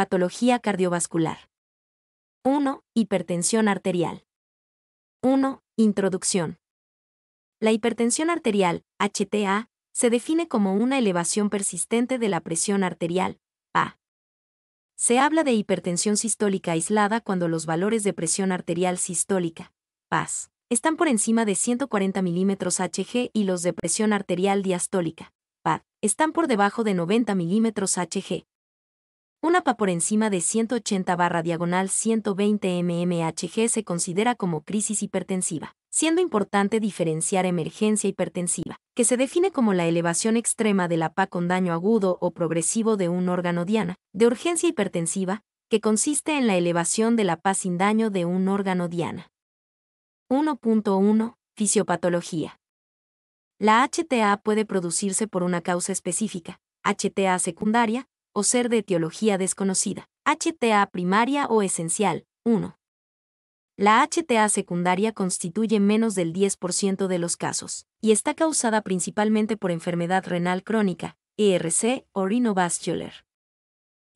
Patología cardiovascular. 1. Hipertensión arterial. 1. Introducción. La hipertensión arterial, HTA, se define como una elevación persistente de la presión arterial, PA. Se habla de hipertensión sistólica aislada cuando los valores de presión arterial sistólica, PAS, están por encima de 140 mm Hg y los de presión arterial diastólica, PAD, están por debajo de 90 mm Hg. Una PA por encima de 180 barra diagonal 120 mmHg se considera como crisis hipertensiva, siendo importante diferenciar emergencia hipertensiva, que se define como la elevación extrema de la PA con daño agudo o progresivo de un órgano diana, de urgencia hipertensiva, que consiste en la elevación de la PA sin daño de un órgano diana. 1.1. Fisiopatología. La HTA puede producirse por una causa específica, HTA secundaria, o ser de etiología desconocida. HTA primaria o esencial, 1. La HTA secundaria constituye menos del 10% de los casos, y está causada principalmente por enfermedad renal crónica, ERC o rinovascular.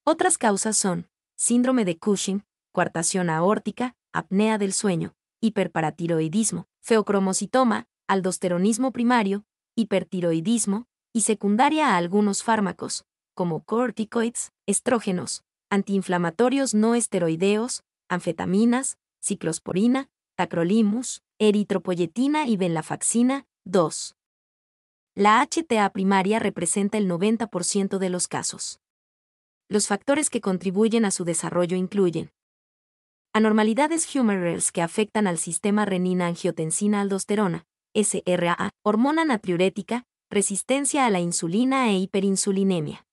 Otras causas son síndrome de Cushing, coartación aórtica, apnea del sueño, hiperparatiroidismo, feocromocitoma, aldosteronismo primario, hipertiroidismo, y secundaria a algunos fármacos, como corticoides, estrógenos, antiinflamatorios no esteroideos, anfetaminas, ciclosporina, tacrolimus, eritropoyetina y venlafaxina. 2. La HTA primaria representa el 90% de los casos. Los factores que contribuyen a su desarrollo incluyen anormalidades humorales que afectan al sistema renina-angiotensina-aldosterona, SRA, hormona natriurética, resistencia a la insulina e hiperinsulinemia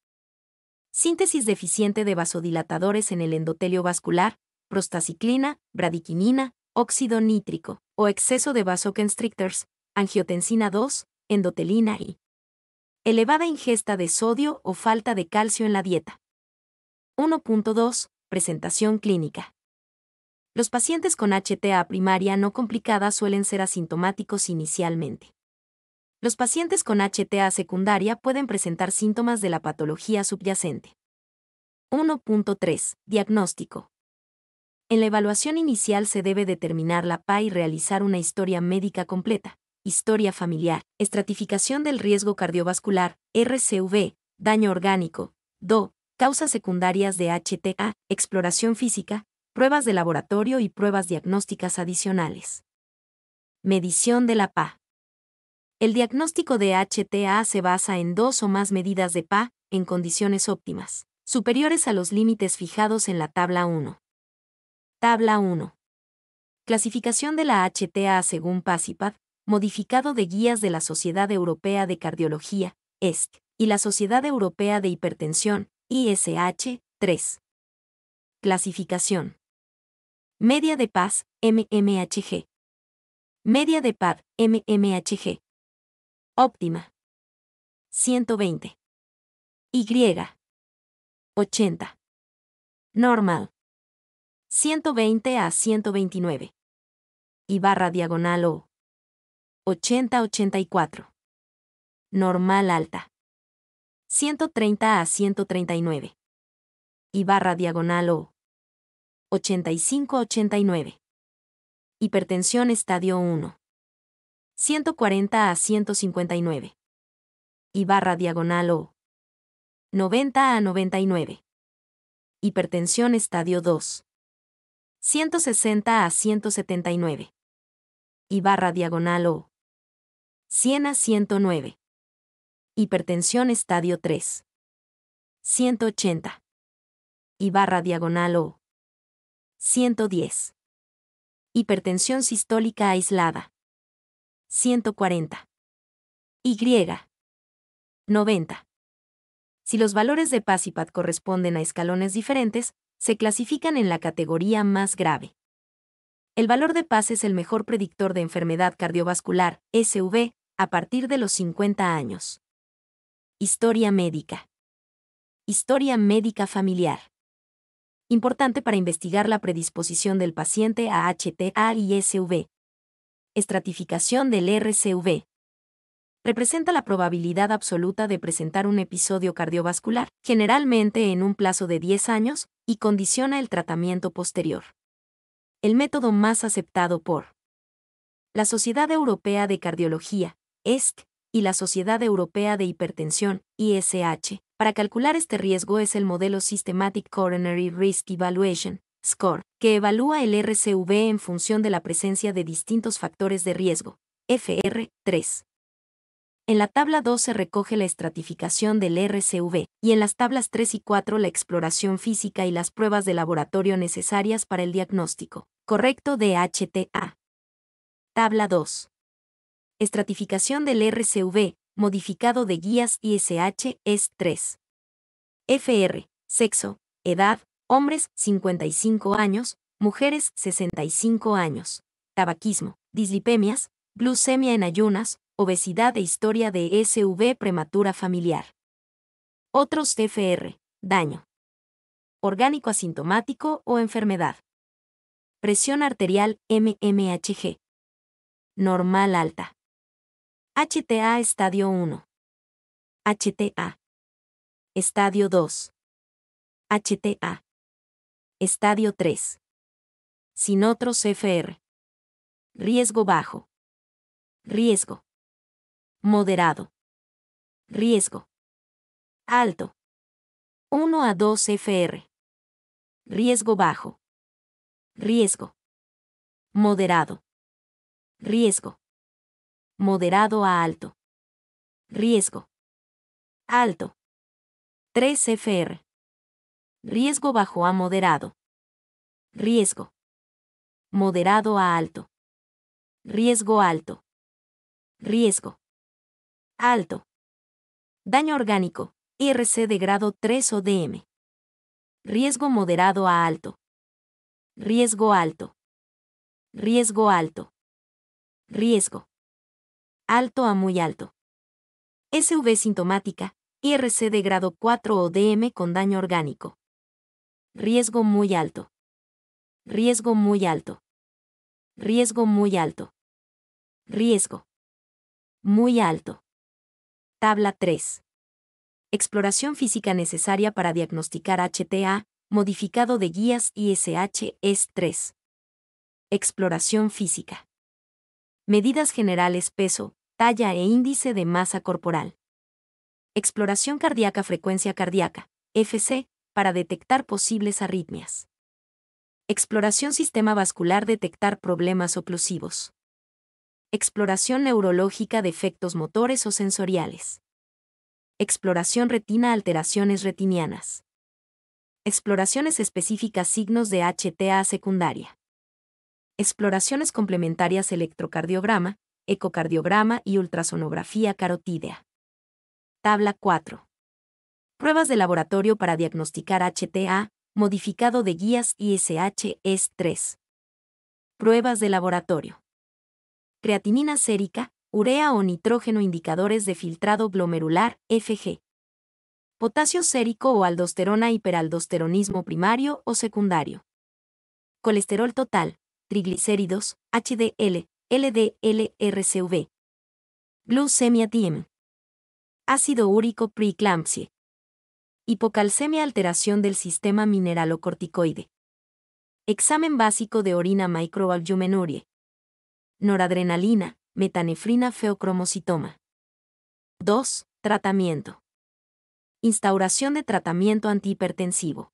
síntesis deficiente de vasodilatadores en el endotelio vascular, prostaciclina, bradiquinina, óxido nítrico, o exceso de vasoconstrictors, angiotensina 2, endotelina y elevada ingesta de sodio o falta de calcio en la dieta. 1.2. Presentación clínica. Los pacientes con HTA primaria no complicada suelen ser asintomáticos inicialmente. Los pacientes con HTA secundaria pueden presentar síntomas de la patología subyacente. 1.3. Diagnóstico. En la evaluación inicial se debe determinar la PA y realizar una historia médica completa, historia familiar, estratificación del riesgo cardiovascular, RCV, daño orgánico, DO, causas secundarias de HTA, exploración física, pruebas de laboratorio y pruebas diagnósticas adicionales. Medición de la PA. El diagnóstico de HTA se basa en dos o más medidas de PA, en condiciones óptimas, superiores a los límites fijados en la tabla 1. Tabla 1. Clasificación de la HTA según PAD, modificado de guías de la Sociedad Europea de Cardiología, ESC, y la Sociedad Europea de Hipertensión, ISH, 3. Clasificación. Media de PAS, MMHG. Media de PAD, MMHG, óptima. 120. Y. 80. Normal. 120 a 129. Y barra diagonal O. 80-84. Normal alta. 130 a 139. Y barra diagonal O. 85-89. Hipertensión estadio 1. 140 a 159. Y barra diagonal O. 90 a 99. Hipertensión estadio 2. 160 a 179. Y barra diagonal O. 100 a 109. Hipertensión estadio 3. 180. Y barra diagonal O. 110. Hipertensión sistólica aislada. 140. Y. 90. Si los valores de y PAD corresponden a escalones diferentes, se clasifican en la categoría más grave. El valor de PAS es el mejor predictor de enfermedad cardiovascular, SV, a partir de los 50 años. Historia médica. Historia médica familiar. Importante para investigar la predisposición del paciente a HTA y SV, Estratificación del RCV. Representa la probabilidad absoluta de presentar un episodio cardiovascular, generalmente en un plazo de 10 años, y condiciona el tratamiento posterior. El método más aceptado por la Sociedad Europea de Cardiología, ESC, y la Sociedad Europea de Hipertensión, ISH. E para calcular este riesgo es el modelo Systematic Coronary Risk Evaluation, Score, que evalúa el RCV en función de la presencia de distintos factores de riesgo, FR, 3. En la tabla 2 se recoge la estratificación del RCV, y en las tablas 3 y 4 la exploración física y las pruebas de laboratorio necesarias para el diagnóstico correcto de HTA. Tabla 2. Estratificación del RCV, modificado de guías ISH, es 3. FR, sexo, edad, hombres 55 años, mujeres 65 años, tabaquismo, dislipemias, glucemia en ayunas, obesidad e historia de SV prematura familiar. Otros TFR, daño orgánico asintomático o enfermedad. Presión arterial MMHG. Normal alta. HTA estadio 1. HTA. Estadio 2. HTA. Estadio 3. Sin otros FR. Riesgo bajo. Riesgo. Moderado. Riesgo. Alto. 1 a 2 FR. Riesgo bajo. Riesgo. Moderado. Riesgo. Moderado a alto. Riesgo. Alto. 3 FR. Riesgo bajo a moderado. Riesgo. Moderado a alto. Riesgo alto. Riesgo. Alto. Daño orgánico, IRC de grado 3 o DM. Riesgo moderado a alto. Riesgo alto. Riesgo alto. Riesgo. Alto a muy alto. SV sintomática, IRC de grado 4 o DM con daño orgánico. Riesgo muy alto. Riesgo muy alto. Riesgo muy alto. Riesgo. Muy alto. Tabla 3. Exploración física necesaria para diagnosticar HTA, modificado de guías ISH s 3. Exploración física. Medidas generales peso, talla e índice de masa corporal. Exploración cardíaca frecuencia cardíaca, FC, para detectar posibles arritmias. Exploración sistema vascular detectar problemas oclusivos. Exploración neurológica defectos motores o sensoriales. Exploración retina alteraciones retinianas. Exploraciones específicas signos de HTA secundaria. Exploraciones complementarias electrocardiograma, ecocardiograma y ultrasonografía carotídea. Tabla 4 pruebas de laboratorio para diagnosticar HTA, modificado de guías ISH 3. E pruebas de laboratorio. Creatinina sérica, urea o nitrógeno indicadores de filtrado glomerular, FG. Potasio sérico o aldosterona hiperaldosteronismo primario o secundario. Colesterol total, triglicéridos, HDL, LDL, RCV. Glucemia tmi, Ácido úrico preeclampsia. Hipocalcemia alteración del sistema mineralocorticoide. Examen básico de orina microalbuminuria. Noradrenalina, metanefrina feocromocitoma. 2. Tratamiento. Instauración de tratamiento antihipertensivo.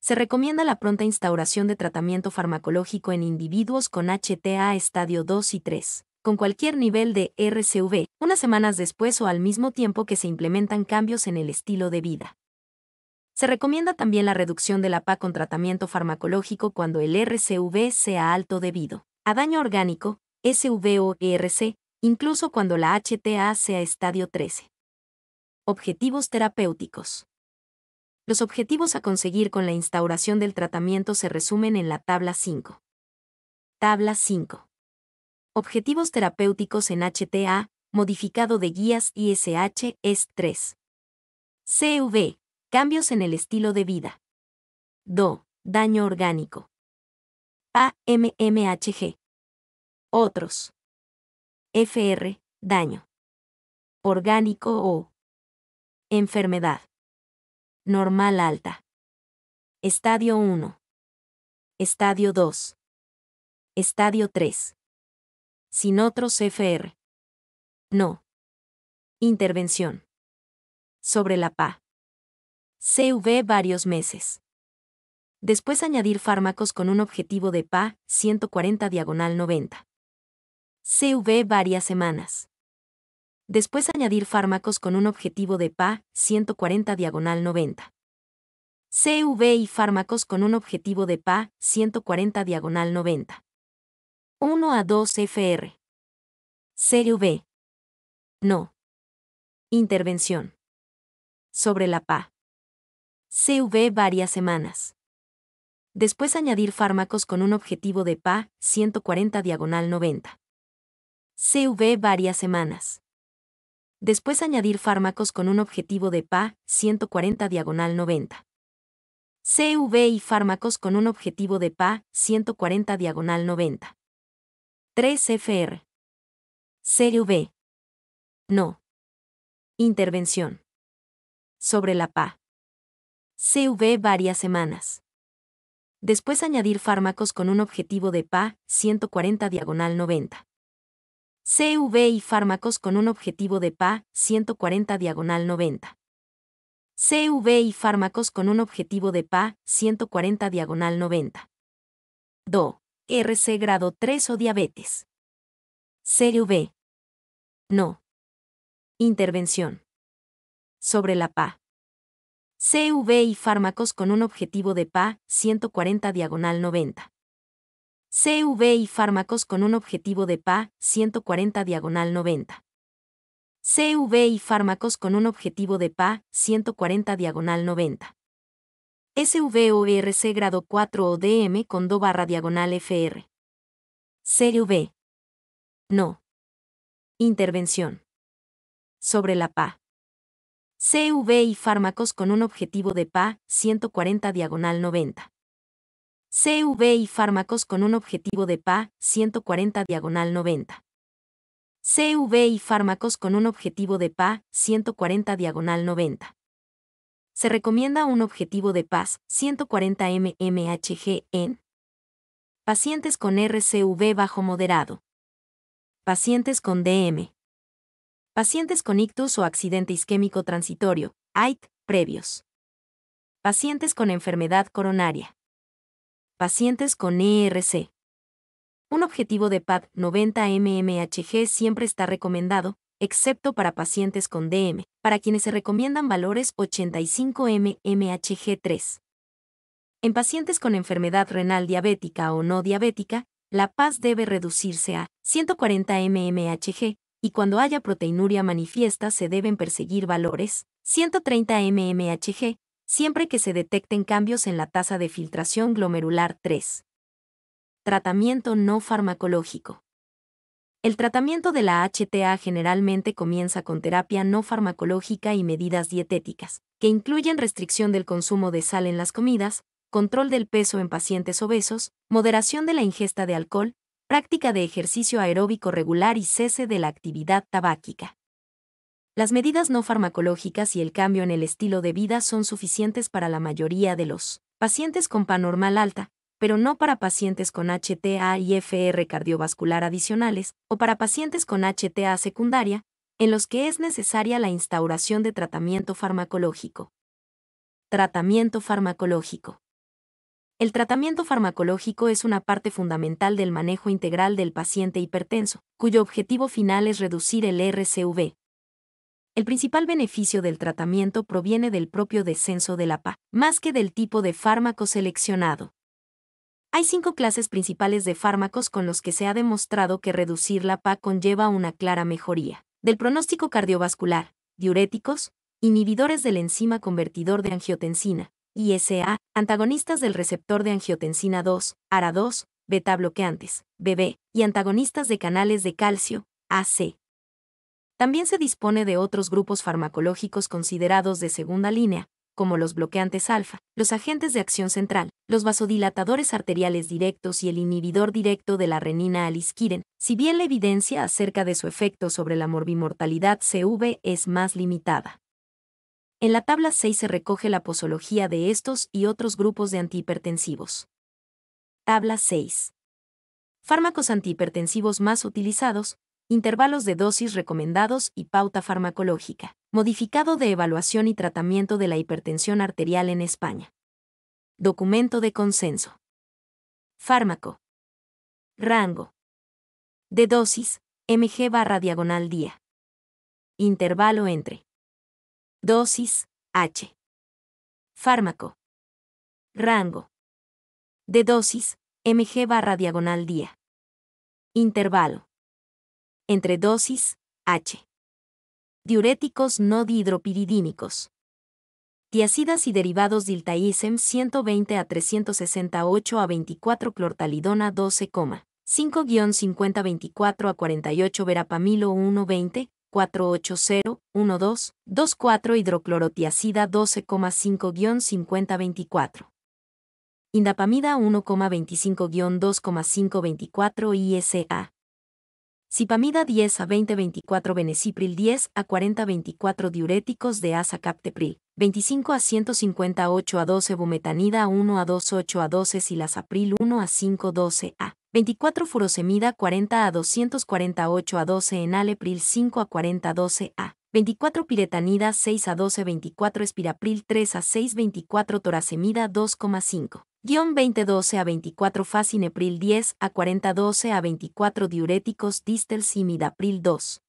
Se recomienda la pronta instauración de tratamiento farmacológico en individuos con HTA estadio 2 y 3 con cualquier nivel de RCV, unas semanas después o al mismo tiempo que se implementan cambios en el estilo de vida. Se recomienda también la reducción de la PA con tratamiento farmacológico cuando el RCV sea alto debido a daño orgánico, SV o ERC, incluso cuando la HTA sea estadio 13. Objetivos terapéuticos. Los objetivos a conseguir con la instauración del tratamiento se resumen en la tabla 5. Tabla 5. Objetivos terapéuticos en HTA, modificado de guías ISH es 3. CV, cambios en el estilo de vida. DO, daño orgánico. AMMHG. Otros. FR, daño. Orgánico o enfermedad. Normal alta. Estadio 1. Estadio 2. Estadio 3 sin otros CFR. No. Intervención. Sobre la PA. CV varios meses. Después añadir fármacos con un objetivo de PA 140 diagonal 90. CV varias semanas. Después añadir fármacos con un objetivo de PA 140 diagonal 90. CV y fármacos con un objetivo de PA 140 diagonal 90. 1 a 2 FR. CV. No. Intervención. Sobre la PA. CV varias semanas. Después añadir fármacos con un objetivo de PA 140 diagonal 90. CV varias semanas. Después añadir fármacos con un objetivo de PA 140 diagonal 90. CV y fármacos con un objetivo de PA 140 diagonal 90. 3FR. CV No. Intervención. Sobre la PA. CV varias semanas. Después añadir fármacos con un objetivo de PA 140 diagonal 90. CV y fármacos con un objetivo de PA 140 diagonal 90. CV y fármacos con un objetivo de PA 140 diagonal 90. DO. RC grado 3 o diabetes. CV. No. Intervención. Sobre la PA. CV y fármacos con un objetivo de PA 140 diagonal 90. CV y fármacos con un objetivo de PA 140 diagonal 90. CV y fármacos con un objetivo de PA 140 diagonal 90. SVORC grado 4 o DM con do barra diagonal FR. C.V. No. Intervención. Sobre la PA. CV y fármacos con un objetivo de PA 140 diagonal 90. CV y fármacos con un objetivo de PA 140 diagonal 90. CV y fármacos con un objetivo de PA 140 diagonal 90 se recomienda un objetivo de paz 140 mmHg en pacientes con RCV bajo moderado, pacientes con DM, pacientes con ictus o accidente isquémico transitorio, AIT, previos, pacientes con enfermedad coronaria, pacientes con ERC. Un objetivo de PAD 90 mmHg siempre está recomendado, excepto para pacientes con DM, para quienes se recomiendan valores 85 mmHg 3 En pacientes con enfermedad renal diabética o no diabética, la paz debe reducirse a 140 mmHg, y cuando haya proteinuria manifiesta se deben perseguir valores 130 mmHg, siempre que se detecten cambios en la tasa de filtración glomerular 3. Tratamiento no farmacológico. El tratamiento de la HTA generalmente comienza con terapia no farmacológica y medidas dietéticas, que incluyen restricción del consumo de sal en las comidas, control del peso en pacientes obesos, moderación de la ingesta de alcohol, práctica de ejercicio aeróbico regular y cese de la actividad tabáquica. Las medidas no farmacológicas y el cambio en el estilo de vida son suficientes para la mayoría de los pacientes con panormal alta, pero no para pacientes con HTA y FR cardiovascular adicionales o para pacientes con HTA secundaria, en los que es necesaria la instauración de tratamiento farmacológico. Tratamiento farmacológico. El tratamiento farmacológico es una parte fundamental del manejo integral del paciente hipertenso, cuyo objetivo final es reducir el RCV. El principal beneficio del tratamiento proviene del propio descenso de la PA, más que del tipo de fármaco seleccionado. Hay cinco clases principales de fármacos con los que se ha demostrado que reducir la PA conlleva una clara mejoría del pronóstico cardiovascular, diuréticos, inhibidores del enzima convertidor de angiotensina, ISA, antagonistas del receptor de angiotensina 2, ARA2, beta bloqueantes, BB, y antagonistas de canales de calcio, AC. También se dispone de otros grupos farmacológicos considerados de segunda línea, como los bloqueantes alfa, los agentes de acción central, los vasodilatadores arteriales directos y el inhibidor directo de la renina aliskiren, si bien la evidencia acerca de su efecto sobre la morbimortalidad CV es más limitada. En la tabla 6 se recoge la posología de estos y otros grupos de antihipertensivos. Tabla 6. Fármacos antihipertensivos más utilizados, intervalos de dosis recomendados y pauta farmacológica. Modificado de Evaluación y Tratamiento de la Hipertensión Arterial en España. Documento de consenso. Fármaco. Rango. De dosis, mg barra diagonal día. Intervalo entre. Dosis, H. Fármaco. Rango. De dosis, mg barra diagonal día. Intervalo. Entre dosis, H. Diuréticos no dihidropiridínicos. Tiacidas y derivados diltaísem 120 a 368 a 24 clortalidona 125 5024 a 48 verapamilo 120, 480, 12, 24 hidroclorotiacida 12,5-5024. Indapamida 1,25-2,524 ISA. Cipamida 10 a 20 24 Benecipril 10 a 40 24 Diuréticos de asa captepril 25 a 158 a 12 Bumetanida 1 a 28 a 12 Silasapril 1 a 5 12 a 24 Furosemida 40 a 248 a 12 Enalepril 5 a 40 12 a 24 Piretanida 6 a 12 24 Espirapril 3 a 6 24 Torasemida 2,5 Guión 12 a 24 fasinepril 10 a 40 12 a 24 diuréticos distel simidapril 25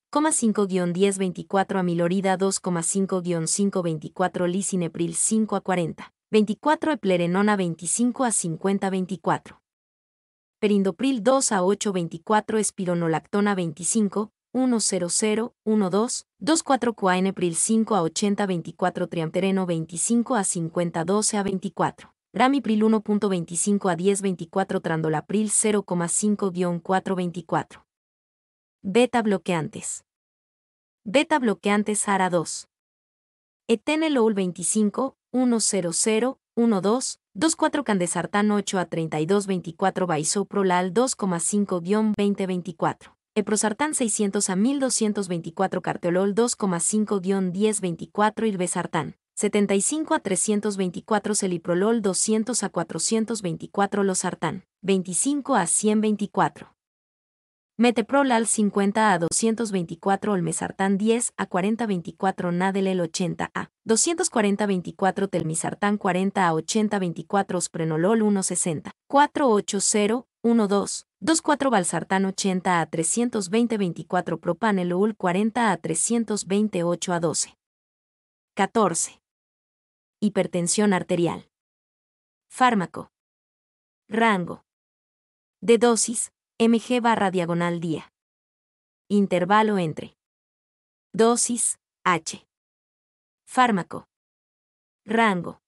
5-10-24 amilorida 2,5-5-24 lisinepril 5 a 40, 24 eplerenona 25 a 50 24. Perindopril 2 a 8 24 espironolactona 25, 100, 12, 24 cuaenepril 5 a 80 24 triamtereno 25 a 50 12 a 24. Ramipril 1.25 a 1024 Trandolapril 0,5-424. Beta bloqueantes. Beta bloqueantes ARA 2. Etenolol 25, 100, 12, 24 candesartan 8 a 3224 Baisoprolal 2,5-2024. Eprosartan 600 a 1224 Carteolol 2,5-1024 irbesartan 75 a 324 celiprolol, 200 a 424 losartán, 25 a 124. Meteprolal 50 a 224 Olmesartán 10 a 4024 Nadelel 80 a 24024 Telmisartán 40 a 24 Osprenolol 160 480 12 24 Balsartán 80 a 320 24 Propanelool 40 a 328 a 12 14 hipertensión arterial. Fármaco. Rango. De dosis, mg barra diagonal día. Intervalo entre. Dosis, H. Fármaco. Rango.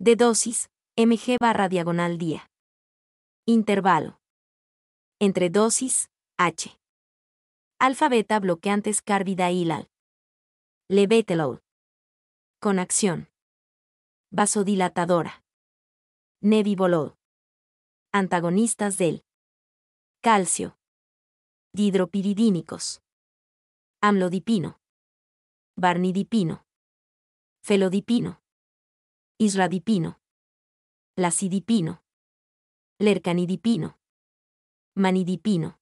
De dosis, mg barra diagonal día. Intervalo. Entre dosis, H. bloqueantes bloqueantes carbidailal. Lebetelol. Con acción vasodilatadora. Nebivolol. Antagonistas del calcio. didropiridínicos, Amlodipino. Barnidipino. Felodipino. Isradipino. Lacidipino. Lercanidipino. Manidipino.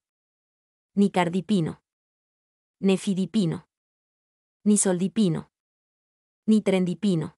Nicardipino. Nefidipino. Nisoldipino. Nitrendipino.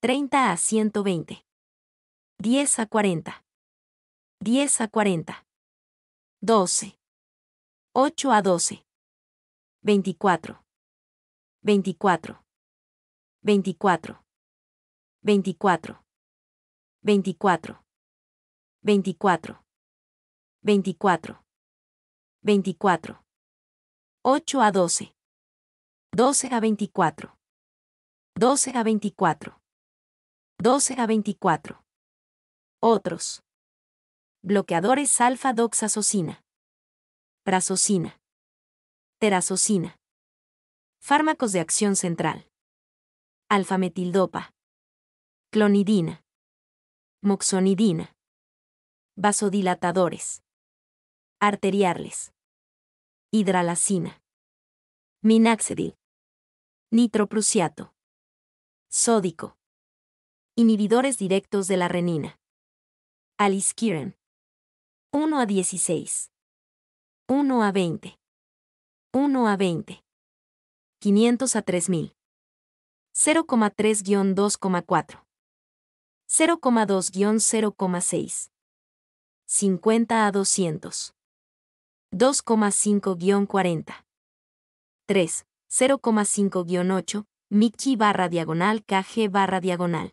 30 a 120. 10 a 40. 10 a 40. 12. 8 a 12. 24. 24. 24. 24. 24. 24. 24. 24. 8 a 12. 12 a 24. 12 a 24. 12 a 24. Otros. Bloqueadores alfa-doxazocina. Prazocina. Terazocina. Fármacos de acción central. Alfametildopa. Clonidina. Moxonidina. Vasodilatadores. Arteriales. Hidralacina. Minaxedil. Nitroprusiato. Sódico. Inhibidores directos de la renina. Alice 1 a 16. 1 a 20. 1 a 20. 500 a 3000. 0,3-2,4. 0,2-0,6. 50 a 200. 2,5-40. 3. 0,5-8, Mickey barra diagonal KG barra diagonal.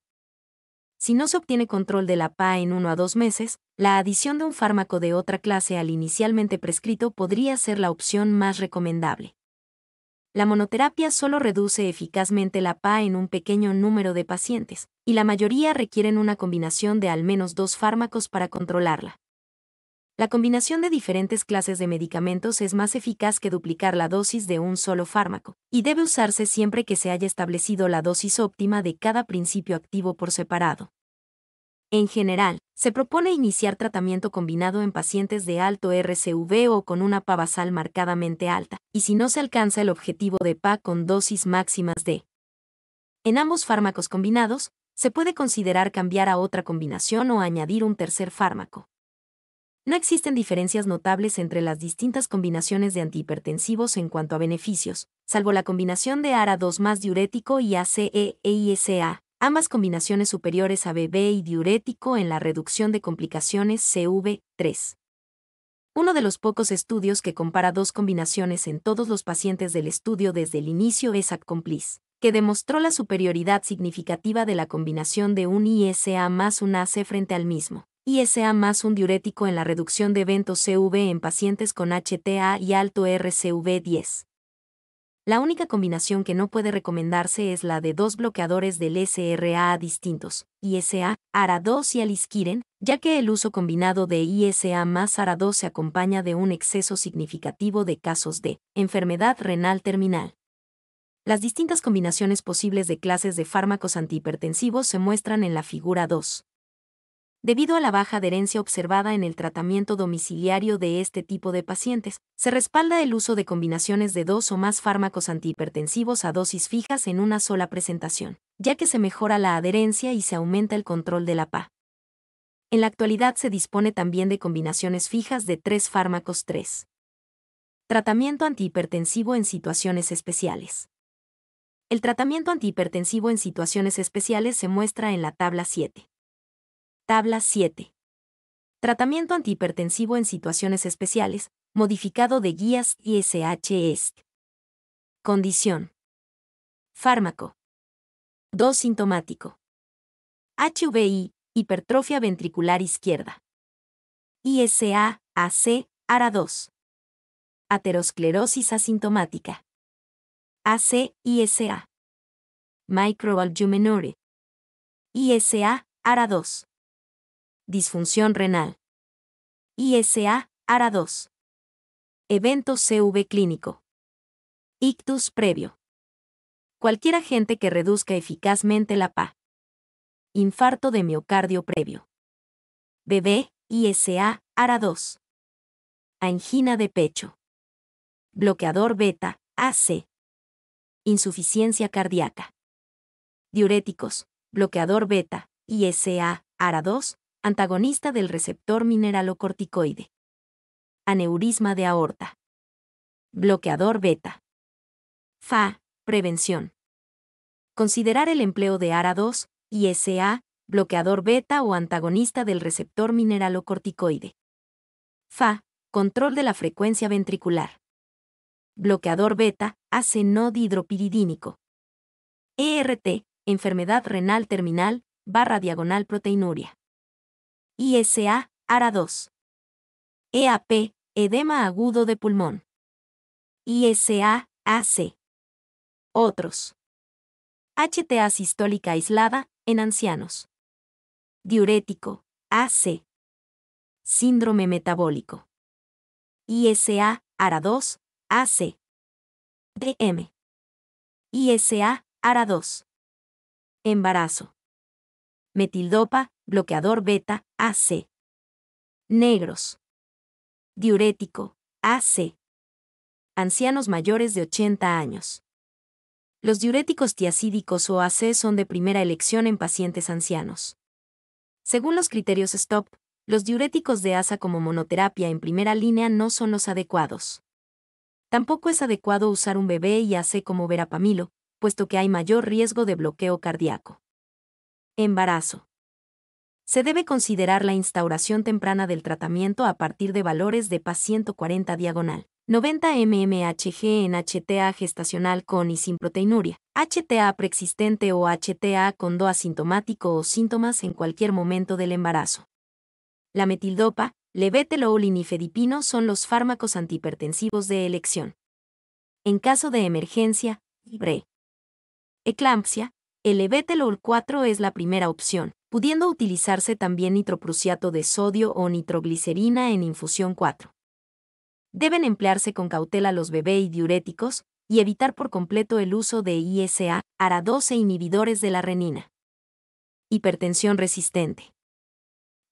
si no se obtiene control de la PA en uno a dos meses, la adición de un fármaco de otra clase al inicialmente prescrito podría ser la opción más recomendable. La monoterapia solo reduce eficazmente la PA en un pequeño número de pacientes, y la mayoría requieren una combinación de al menos dos fármacos para controlarla. La combinación de diferentes clases de medicamentos es más eficaz que duplicar la dosis de un solo fármaco, y debe usarse siempre que se haya establecido la dosis óptima de cada principio activo por separado. En general, se propone iniciar tratamiento combinado en pacientes de alto RCV o con una PA basal marcadamente alta, y si no se alcanza el objetivo de PA con dosis máximas de. En ambos fármacos combinados, se puede considerar cambiar a otra combinación o añadir un tercer fármaco. No existen diferencias notables entre las distintas combinaciones de antihipertensivos en cuanto a beneficios, salvo la combinación de ARA2 más diurético y ace e ISA, ambas combinaciones superiores a BB y diurético en la reducción de complicaciones CV3. Uno de los pocos estudios que compara dos combinaciones en todos los pacientes del estudio desde el inicio es ACCOMPLIS, que demostró la superioridad significativa de la combinación de un ISA más un ACE frente al mismo. ISA más un diurético en la reducción de eventos CV en pacientes con HTA y alto RCV10. La única combinación que no puede recomendarse es la de dos bloqueadores del SRA distintos, ISA, ARA2 y aliskiren, ya que el uso combinado de ISA más ARA2 se acompaña de un exceso significativo de casos de enfermedad renal terminal. Las distintas combinaciones posibles de clases de fármacos antihipertensivos se muestran en la figura 2. Debido a la baja adherencia observada en el tratamiento domiciliario de este tipo de pacientes, se respalda el uso de combinaciones de dos o más fármacos antihipertensivos a dosis fijas en una sola presentación, ya que se mejora la adherencia y se aumenta el control de la PA. En la actualidad se dispone también de combinaciones fijas de tres fármacos 3. Tratamiento antihipertensivo en situaciones especiales. El tratamiento antihipertensivo en situaciones especiales se muestra en la tabla 7. Tabla 7. Tratamiento antihipertensivo en situaciones especiales, modificado de guías ish e Condición. Fármaco. 2. Sintomático. HVI, hipertrofia ventricular izquierda. ISA, AC, ARA2. Aterosclerosis asintomática. AC, ISA. Microalbuminuria. ISA, ARA2 disfunción renal. ISA, ARA2. Evento CV clínico. Ictus previo. Cualquier agente que reduzca eficazmente la PA. Infarto de miocardio previo. Bebé, ISA, ARA2. Angina de pecho. Bloqueador beta, AC. Insuficiencia cardíaca. Diuréticos, bloqueador beta, ISA, ARA2, antagonista del receptor mineralocorticoide. Aneurisma de aorta. Bloqueador beta. FA, prevención. Considerar el empleo de ARA2, ISA, bloqueador beta o antagonista del receptor mineralocorticoide. FA, control de la frecuencia ventricular. Bloqueador beta, AC no dihidropiridínico. ERT, enfermedad renal terminal, barra diagonal proteinuria. ISA, ARA 2. EAP, edema agudo de pulmón. ISA, AC. Otros. HTA sistólica aislada, en ancianos. Diurético, AC. Síndrome metabólico. ISA, ARA2, AC. DM. ISA, ARA2. Embarazo metildopa, bloqueador beta, AC. Negros. Diurético, AC. Ancianos mayores de 80 años. Los diuréticos tiacídicos o AC son de primera elección en pacientes ancianos. Según los criterios STOP, los diuréticos de ASA como monoterapia en primera línea no son los adecuados. Tampoco es adecuado usar un bebé y AC como verapamilo, puesto que hay mayor riesgo de bloqueo cardíaco. Embarazo. Se debe considerar la instauración temprana del tratamiento a partir de valores de PA 140 diagonal. 90 mmHg en HTA gestacional con y sin proteinuria, HTA preexistente o HTA con do asintomático o síntomas en cualquier momento del embarazo. La metildopa, levetolol y nifedipino son los fármacos antihipertensivos de elección. En caso de emergencia, Eclampsia, el ebetelol 4 es la primera opción, pudiendo utilizarse también nitroprusiato de sodio o nitroglicerina en infusión 4. Deben emplearse con cautela los bebé y diuréticos, y evitar por completo el uso de ISA, ara e inhibidores de la renina. Hipertensión resistente.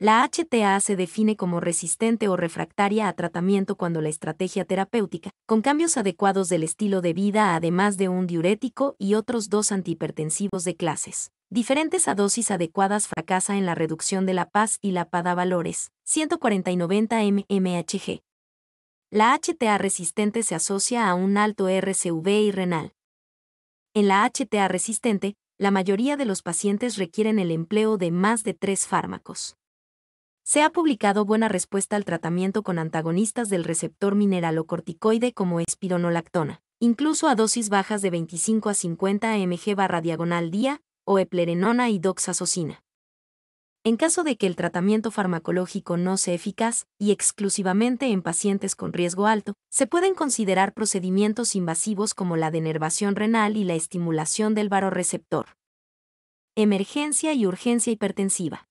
La HTA se define como resistente o refractaria a tratamiento cuando la estrategia terapéutica, con cambios adecuados del estilo de vida además de un diurético y otros dos antihipertensivos de clases diferentes a dosis adecuadas fracasa en la reducción de la paz y la PADA valores, 140-90 mmHg. La HTA resistente se asocia a un alto RCV y renal. En la HTA resistente, la mayoría de los pacientes requieren el empleo de más de tres fármacos. Se ha publicado buena respuesta al tratamiento con antagonistas del receptor mineralocorticoide como espironolactona, incluso a dosis bajas de 25 a 50 mg diagonal día, o eplerenona y doxasocina. En caso de que el tratamiento farmacológico no sea eficaz, y exclusivamente en pacientes con riesgo alto, se pueden considerar procedimientos invasivos como la denervación renal y la estimulación del varoreceptor. Emergencia y urgencia hipertensiva.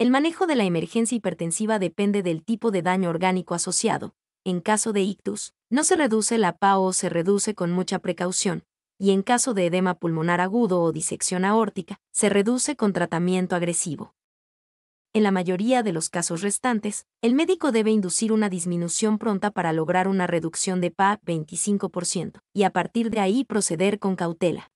El manejo de la emergencia hipertensiva depende del tipo de daño orgánico asociado. En caso de ictus, no se reduce la PA o se reduce con mucha precaución, y en caso de edema pulmonar agudo o disección aórtica, se reduce con tratamiento agresivo. En la mayoría de los casos restantes, el médico debe inducir una disminución pronta para lograr una reducción de PA 25%, y a partir de ahí proceder con cautela.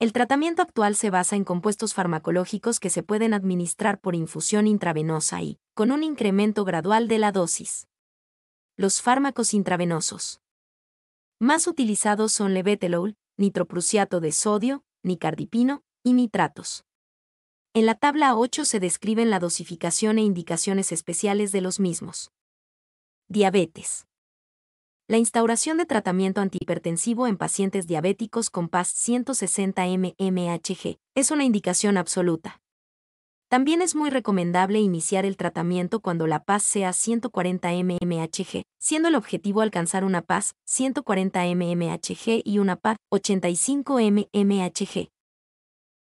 El tratamiento actual se basa en compuestos farmacológicos que se pueden administrar por infusión intravenosa y, con un incremento gradual de la dosis. Los fármacos intravenosos. Más utilizados son levetelol, nitroprusiato de sodio, nicardipino y nitratos. En la tabla 8 se describen la dosificación e indicaciones especiales de los mismos. Diabetes. La instauración de tratamiento antihipertensivo en pacientes diabéticos con PAS 160 mmHg es una indicación absoluta. También es muy recomendable iniciar el tratamiento cuando la PAS sea 140 mmHg, siendo el objetivo alcanzar una PAS 140 mmHg y una pas 85 mmHg.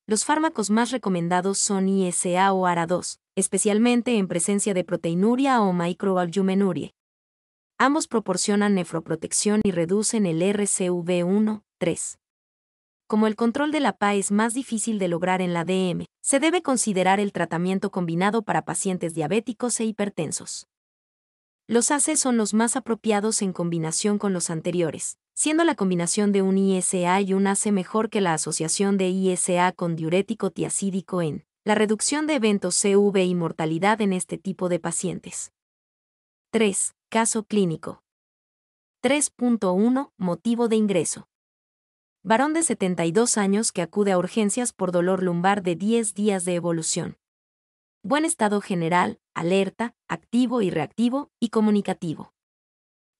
Los fármacos más recomendados son ISA o ARA2, especialmente en presencia de proteinuria o microalbuminuria Ambos proporcionan nefroprotección y reducen el RCV1-3. Como el control de la PA es más difícil de lograr en la DM, se debe considerar el tratamiento combinado para pacientes diabéticos e hipertensos. Los ACE son los más apropiados en combinación con los anteriores, siendo la combinación de un ISA y un ACE mejor que la asociación de ISA con diurético tiacídico en la reducción de eventos CV y mortalidad en este tipo de pacientes. 3. Caso clínico. 3.1. Motivo de ingreso. Varón de 72 años que acude a urgencias por dolor lumbar de 10 días de evolución. Buen estado general, alerta, activo y reactivo, y comunicativo.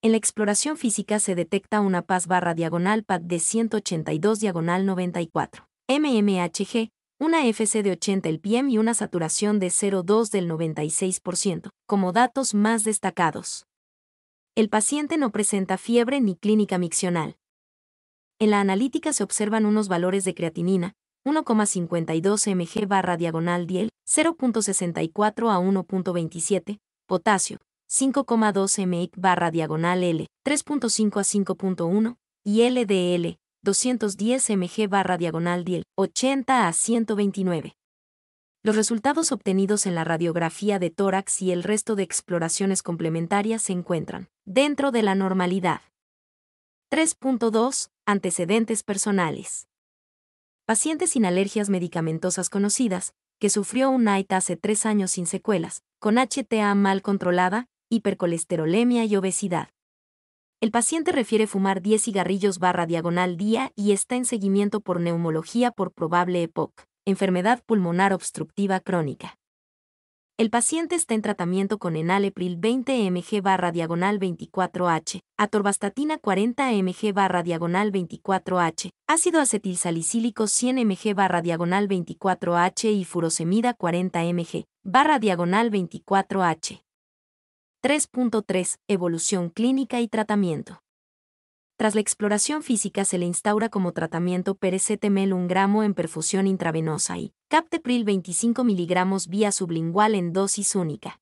En la exploración física se detecta una paz barra diagonal PAD de 182 diagonal 94. MMHG, una FC de 80 el PM y una saturación de 0,2 del 96%, como datos más destacados el paciente no presenta fiebre ni clínica miccional. En la analítica se observan unos valores de creatinina, 1,52 mg barra diagonal diel, 0.64 a 1.27, potasio, 5,2 mg barra diagonal L, 3.5 a 5.1, y LDL, 210 mg barra diagonal diel, 80 a 129. Los resultados obtenidos en la radiografía de tórax y el resto de exploraciones complementarias se encuentran dentro de la normalidad. 3.2. Antecedentes personales. Paciente sin alergias medicamentosas conocidas, que sufrió un AIT hace tres años sin secuelas, con HTA mal controlada, hipercolesterolemia y obesidad. El paciente refiere fumar 10 cigarrillos barra diagonal día y está en seguimiento por neumología por probable EPOC enfermedad pulmonar obstructiva crónica. El paciente está en tratamiento con enalepril 20 mg barra diagonal 24H, atorvastatina 40 mg barra diagonal 24H, ácido acetilsalicílico 100 mg barra diagonal 24H y furosemida 40 mg barra diagonal 24H. 3.3 Evolución clínica y tratamiento. Tras la exploración física se le instaura como tratamiento perecetemel 1 gramo en perfusión intravenosa y captepril 25 miligramos vía sublingual en dosis única.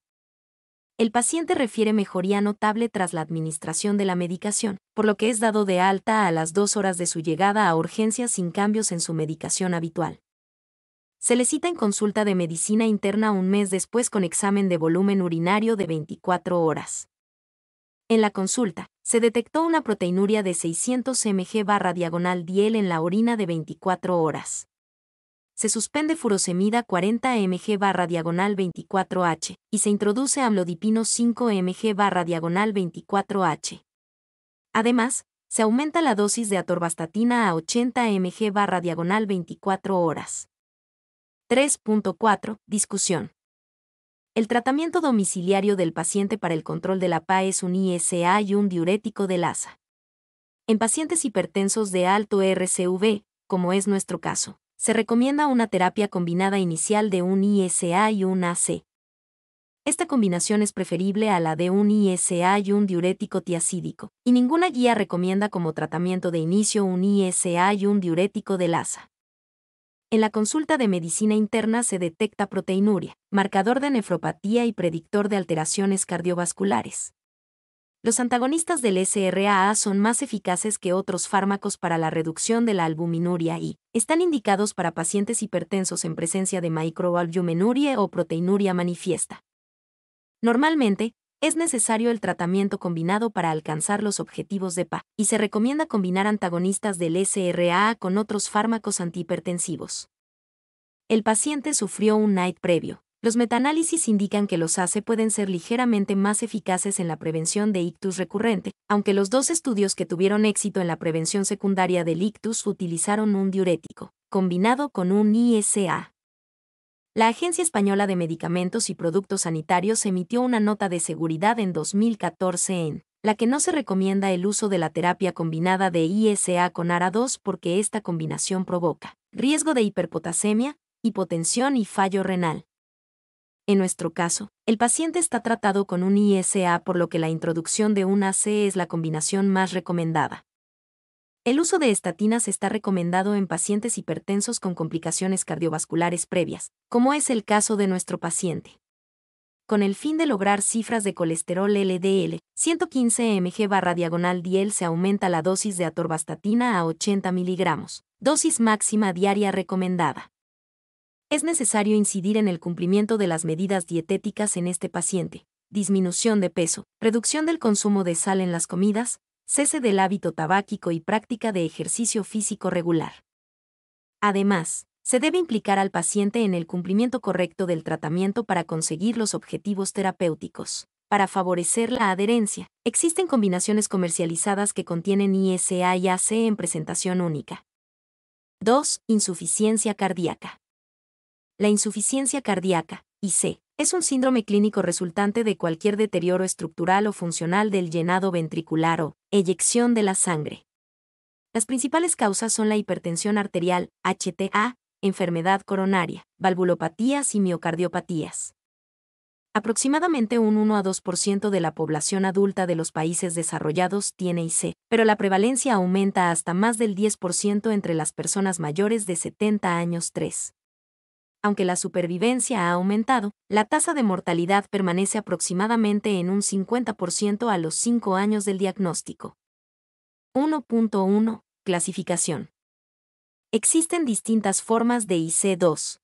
El paciente refiere mejoría notable tras la administración de la medicación, por lo que es dado de alta a las dos horas de su llegada a urgencias sin cambios en su medicación habitual. Se le cita en consulta de medicina interna un mes después con examen de volumen urinario de 24 horas. En la consulta, se detectó una proteinuria de 600 mg barra diagonal diel en la orina de 24 horas. Se suspende furosemida 40 mg barra diagonal 24H y se introduce amlodipino 5 mg barra diagonal 24H. Además, se aumenta la dosis de atorvastatina a 80 mg barra diagonal 24 horas. 3.4. Discusión. El tratamiento domiciliario del paciente para el control de la PA es un ISA y un diurético de LASA. En pacientes hipertensos de alto RCV, como es nuestro caso, se recomienda una terapia combinada inicial de un ISA y un AC. Esta combinación es preferible a la de un ISA y un diurético tiacídico, y ninguna guía recomienda como tratamiento de inicio un ISA y un diurético de LASA. En la consulta de medicina interna se detecta proteinuria, marcador de nefropatía y predictor de alteraciones cardiovasculares. Los antagonistas del SRAA son más eficaces que otros fármacos para la reducción de la albuminuria y están indicados para pacientes hipertensos en presencia de microalbuminuria o proteinuria manifiesta. Normalmente, es necesario el tratamiento combinado para alcanzar los objetivos de PA, y se recomienda combinar antagonistas del SRAA con otros fármacos antihipertensivos. El paciente sufrió un night previo. Los metaanálisis indican que los ACE pueden ser ligeramente más eficaces en la prevención de ictus recurrente, aunque los dos estudios que tuvieron éxito en la prevención secundaria del ictus utilizaron un diurético, combinado con un ISA. La Agencia Española de Medicamentos y Productos Sanitarios emitió una nota de seguridad en 2014 en la que no se recomienda el uso de la terapia combinada de ISA con ARA2 porque esta combinación provoca riesgo de hiperpotasemia, hipotensión y fallo renal. En nuestro caso, el paciente está tratado con un ISA por lo que la introducción de un AC es la combinación más recomendada. El uso de estatinas está recomendado en pacientes hipertensos con complicaciones cardiovasculares previas, como es el caso de nuestro paciente. Con el fin de lograr cifras de colesterol LDL, 115 mg barra diagonal diel se aumenta la dosis de atorvastatina a 80 miligramos, dosis máxima diaria recomendada. Es necesario incidir en el cumplimiento de las medidas dietéticas en este paciente, disminución de peso, reducción del consumo de sal en las comidas, cese del hábito tabáquico y práctica de ejercicio físico regular. Además, se debe implicar al paciente en el cumplimiento correcto del tratamiento para conseguir los objetivos terapéuticos. Para favorecer la adherencia, existen combinaciones comercializadas que contienen ISA y AC en presentación única. 2. Insuficiencia cardíaca. La insuficiencia cardíaca, IC Es un síndrome clínico resultante de cualquier deterioro estructural o funcional del llenado ventricular o eyección de la sangre. Las principales causas son la hipertensión arterial, HTA, enfermedad coronaria, valvulopatías y miocardiopatías. Aproximadamente un 1 a 2% de la población adulta de los países desarrollados tiene IC, pero la prevalencia aumenta hasta más del 10% entre las personas mayores de 70 años 3 aunque la supervivencia ha aumentado, la tasa de mortalidad permanece aproximadamente en un 50% a los 5 años del diagnóstico. 1.1. Clasificación. Existen distintas formas de IC2.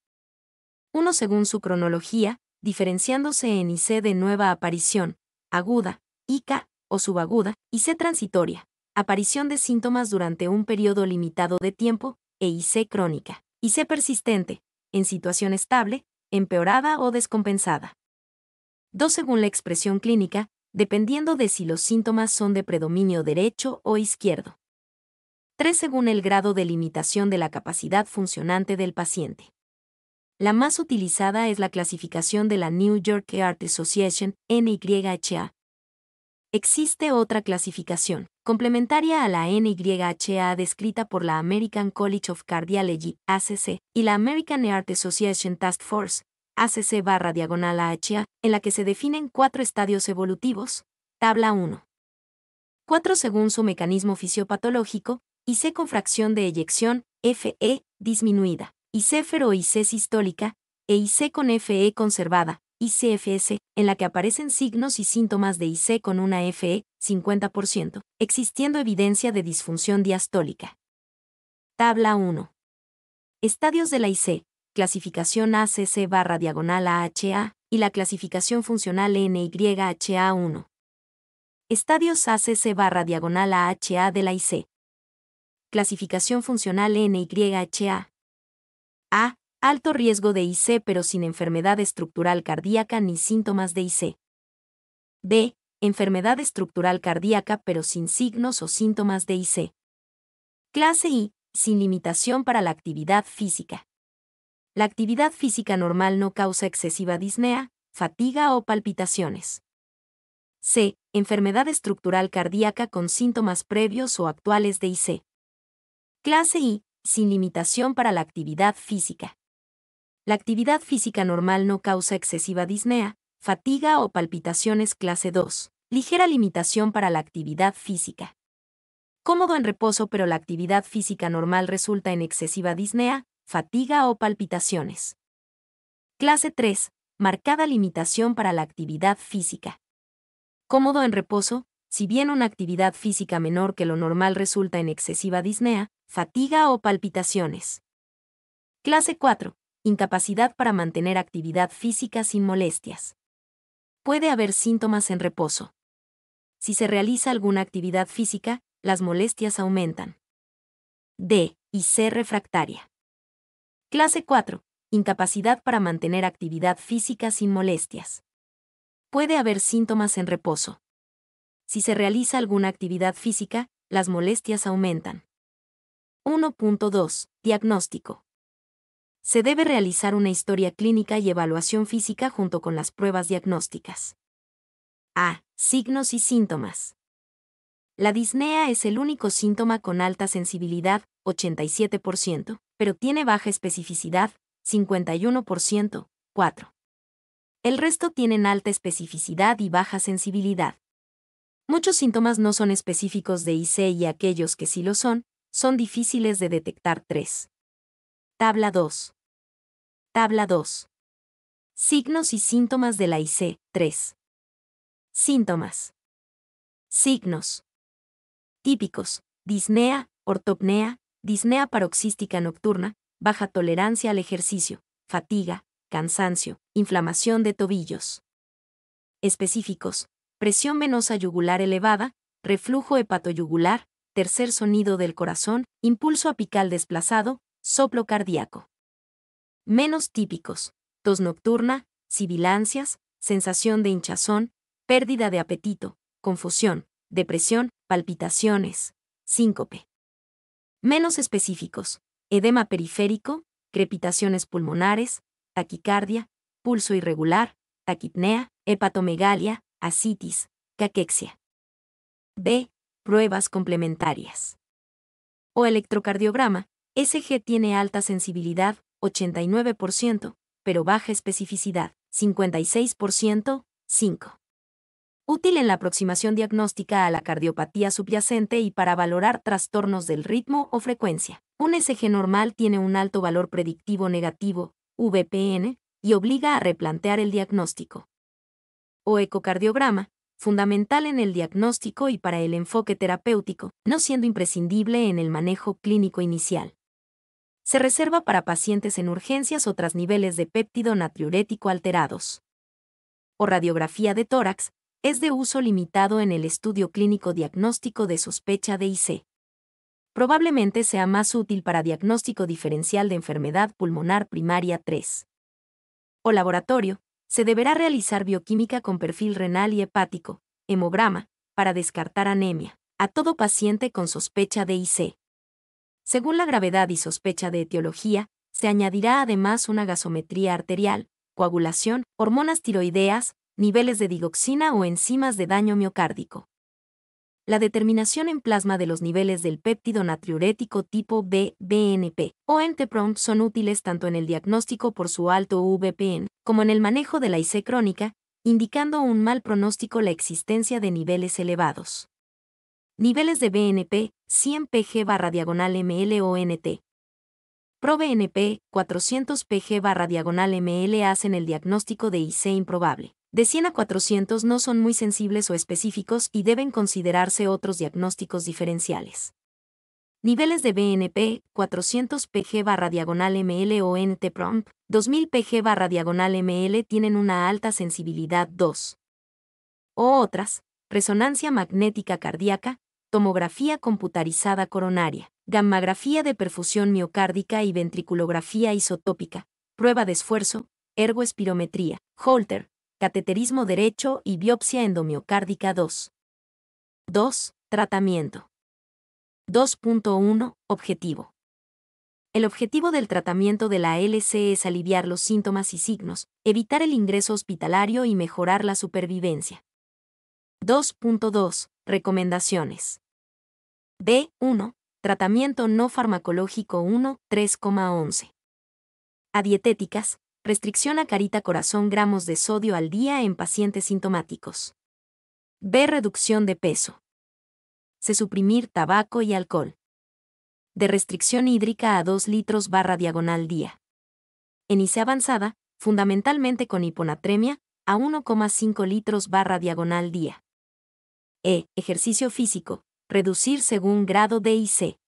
Uno según su cronología, diferenciándose en IC de nueva aparición, aguda, ICA, o subaguda, IC transitoria, aparición de síntomas durante un periodo limitado de tiempo, e IC crónica, IC persistente, en situación estable, empeorada o descompensada. 2. Según la expresión clínica, dependiendo de si los síntomas son de predominio derecho o izquierdo. 3. Según el grado de limitación de la capacidad funcionante del paciente. La más utilizada es la clasificación de la New York Heart Association, NYHA. Existe otra clasificación, complementaria a la NYHA descrita por la American College of Cardiology, ACC, y la American Heart Association Task Force, ACC barra diagonal AHA, en la que se definen cuatro estadios evolutivos, tabla 1. 4 según su mecanismo fisiopatológico, IC con fracción de eyección, FE, disminuida, IC fero IC sistólica, e IC con FE conservada, ICFS, en la que aparecen signos y síntomas de IC con una FE, 50%, existiendo evidencia de disfunción diastólica. Tabla 1. Estadios de la IC, clasificación ACC barra diagonal AHA y la clasificación funcional NYHA1. Estadios ACC barra diagonal AHA de la IC. Clasificación funcional NYHA. A alto riesgo de IC pero sin enfermedad estructural cardíaca ni síntomas de IC. B. Enfermedad estructural cardíaca pero sin signos o síntomas de IC. Clase I. Sin limitación para la actividad física. La actividad física normal no causa excesiva disnea, fatiga o palpitaciones. C. Enfermedad estructural cardíaca con síntomas previos o actuales de IC. Clase I. Sin limitación para la actividad física. La actividad física normal no causa excesiva disnea, fatiga o palpitaciones clase 2. Ligera limitación para la actividad física. Cómodo en reposo pero la actividad física normal resulta en excesiva disnea, fatiga o palpitaciones. Clase 3. Marcada limitación para la actividad física. Cómodo en reposo, si bien una actividad física menor que lo normal resulta en excesiva disnea, fatiga o palpitaciones. Clase 4 incapacidad para mantener actividad física sin molestias. Puede haber síntomas en reposo. Si se realiza alguna actividad física, las molestias aumentan. D. Y C. Refractaria. Clase 4. Incapacidad para mantener actividad física sin molestias. Puede haber síntomas en reposo. Si se realiza alguna actividad física, las molestias aumentan. 1.2. Diagnóstico se debe realizar una historia clínica y evaluación física junto con las pruebas diagnósticas. A. Signos y síntomas. La disnea es el único síntoma con alta sensibilidad, 87%, pero tiene baja especificidad, 51%, 4. El resto tienen alta especificidad y baja sensibilidad. Muchos síntomas no son específicos de IC y aquellos que sí lo son, son difíciles de detectar 3. Tabla 2. Tabla 2. Signos y síntomas de la IC 3. Síntomas. Signos. Típicos. Disnea, ortopnea, disnea paroxística nocturna, baja tolerancia al ejercicio, fatiga, cansancio, inflamación de tobillos. Específicos. Presión venosa yugular elevada, reflujo hepatoyugular, tercer sonido del corazón, impulso apical desplazado, soplo cardíaco menos típicos, tos nocturna, sibilancias, sensación de hinchazón, pérdida de apetito, confusión, depresión, palpitaciones, síncope. Menos específicos, edema periférico, crepitaciones pulmonares, taquicardia, pulso irregular, taquipnea, hepatomegalia, asitis, caquexia. B. Pruebas complementarias. O electrocardiograma, SG tiene alta sensibilidad, 89%, pero baja especificidad, 56%, 5. Útil en la aproximación diagnóstica a la cardiopatía subyacente y para valorar trastornos del ritmo o frecuencia. Un SG normal tiene un alto valor predictivo negativo, VPN, y obliga a replantear el diagnóstico. O ecocardiograma, fundamental en el diagnóstico y para el enfoque terapéutico, no siendo imprescindible en el manejo clínico inicial se reserva para pacientes en urgencias o tras niveles de péptido natriurético alterados. O radiografía de tórax, es de uso limitado en el estudio clínico diagnóstico de sospecha de IC. Probablemente sea más útil para diagnóstico diferencial de enfermedad pulmonar primaria 3. O laboratorio, se deberá realizar bioquímica con perfil renal y hepático, hemograma, para descartar anemia, a todo paciente con sospecha de IC. Según la gravedad y sospecha de etiología, se añadirá además una gasometría arterial, coagulación, hormonas tiroideas, niveles de digoxina o enzimas de daño miocárdico. La determinación en plasma de los niveles del péptido natriurético tipo B, BNP o nt son útiles tanto en el diagnóstico por su alto VPN como en el manejo de la IC crónica, indicando un mal pronóstico la existencia de niveles elevados. Niveles de BNP 100 PG barra diagonal NT. ProBNP 400 PG barra diagonal ML hacen el diagnóstico de IC improbable. De 100 a 400 no son muy sensibles o específicos y deben considerarse otros diagnósticos diferenciales. Niveles de BNP 400 PG barra diagonal ML o NT-PROMP 2000 PG barra diagonal ML tienen una alta sensibilidad 2. O otras, resonancia magnética cardíaca, tomografía computarizada coronaria, gammagrafía de perfusión miocárdica y ventriculografía isotópica, prueba de esfuerzo, ergoespirometría, Holter, cateterismo derecho y biopsia endomiocárdica 2. 2. Tratamiento. 2.1. Objetivo. El objetivo del tratamiento de la LC es aliviar los síntomas y signos, evitar el ingreso hospitalario y mejorar la supervivencia. 2.2. Recomendaciones. B1. Tratamiento no farmacológico 1, 3,11. A dietéticas, restricción a carita corazón gramos de sodio al día en pacientes sintomáticos. B. Reducción de peso. Se Suprimir tabaco y alcohol. De restricción hídrica a 2 litros barra diagonal día. En e avanzada, fundamentalmente con hiponatremia, a 1,5 litros barra diagonal día. E. Ejercicio físico. Reducir según grado D y C.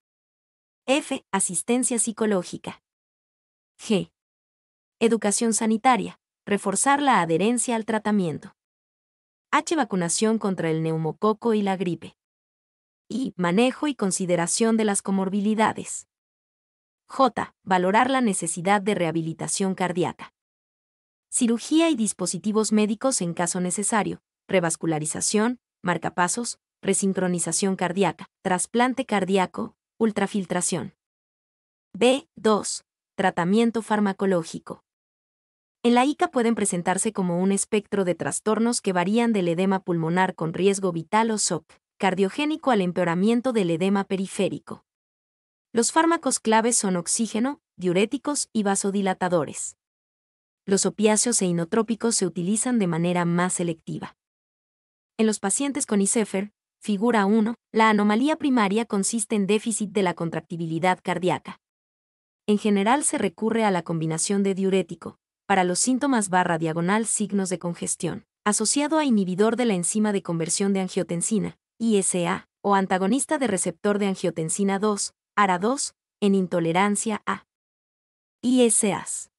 F. Asistencia psicológica. G. Educación sanitaria. Reforzar la adherencia al tratamiento. H. Vacunación contra el neumococo y la gripe. I. Manejo y consideración de las comorbilidades. J. Valorar la necesidad de rehabilitación cardíaca. Cirugía y dispositivos médicos en caso necesario, revascularización, marcapasos, resincronización cardíaca, trasplante cardíaco, ultrafiltración. B2. Tratamiento farmacológico. En la ICA pueden presentarse como un espectro de trastornos que varían del edema pulmonar con riesgo vital o SOC, cardiogénico al empeoramiento del edema periférico. Los fármacos claves son oxígeno, diuréticos y vasodilatadores. Los opiáceos e inotrópicos se utilizan de manera más selectiva. En los pacientes con ICEFER, figura 1, la anomalía primaria consiste en déficit de la contractibilidad cardíaca. En general se recurre a la combinación de diurético, para los síntomas barra diagonal signos de congestión, asociado a inhibidor de la enzima de conversión de angiotensina, ISA, o antagonista de receptor de angiotensina 2, ARA2, en intolerancia a ISAs.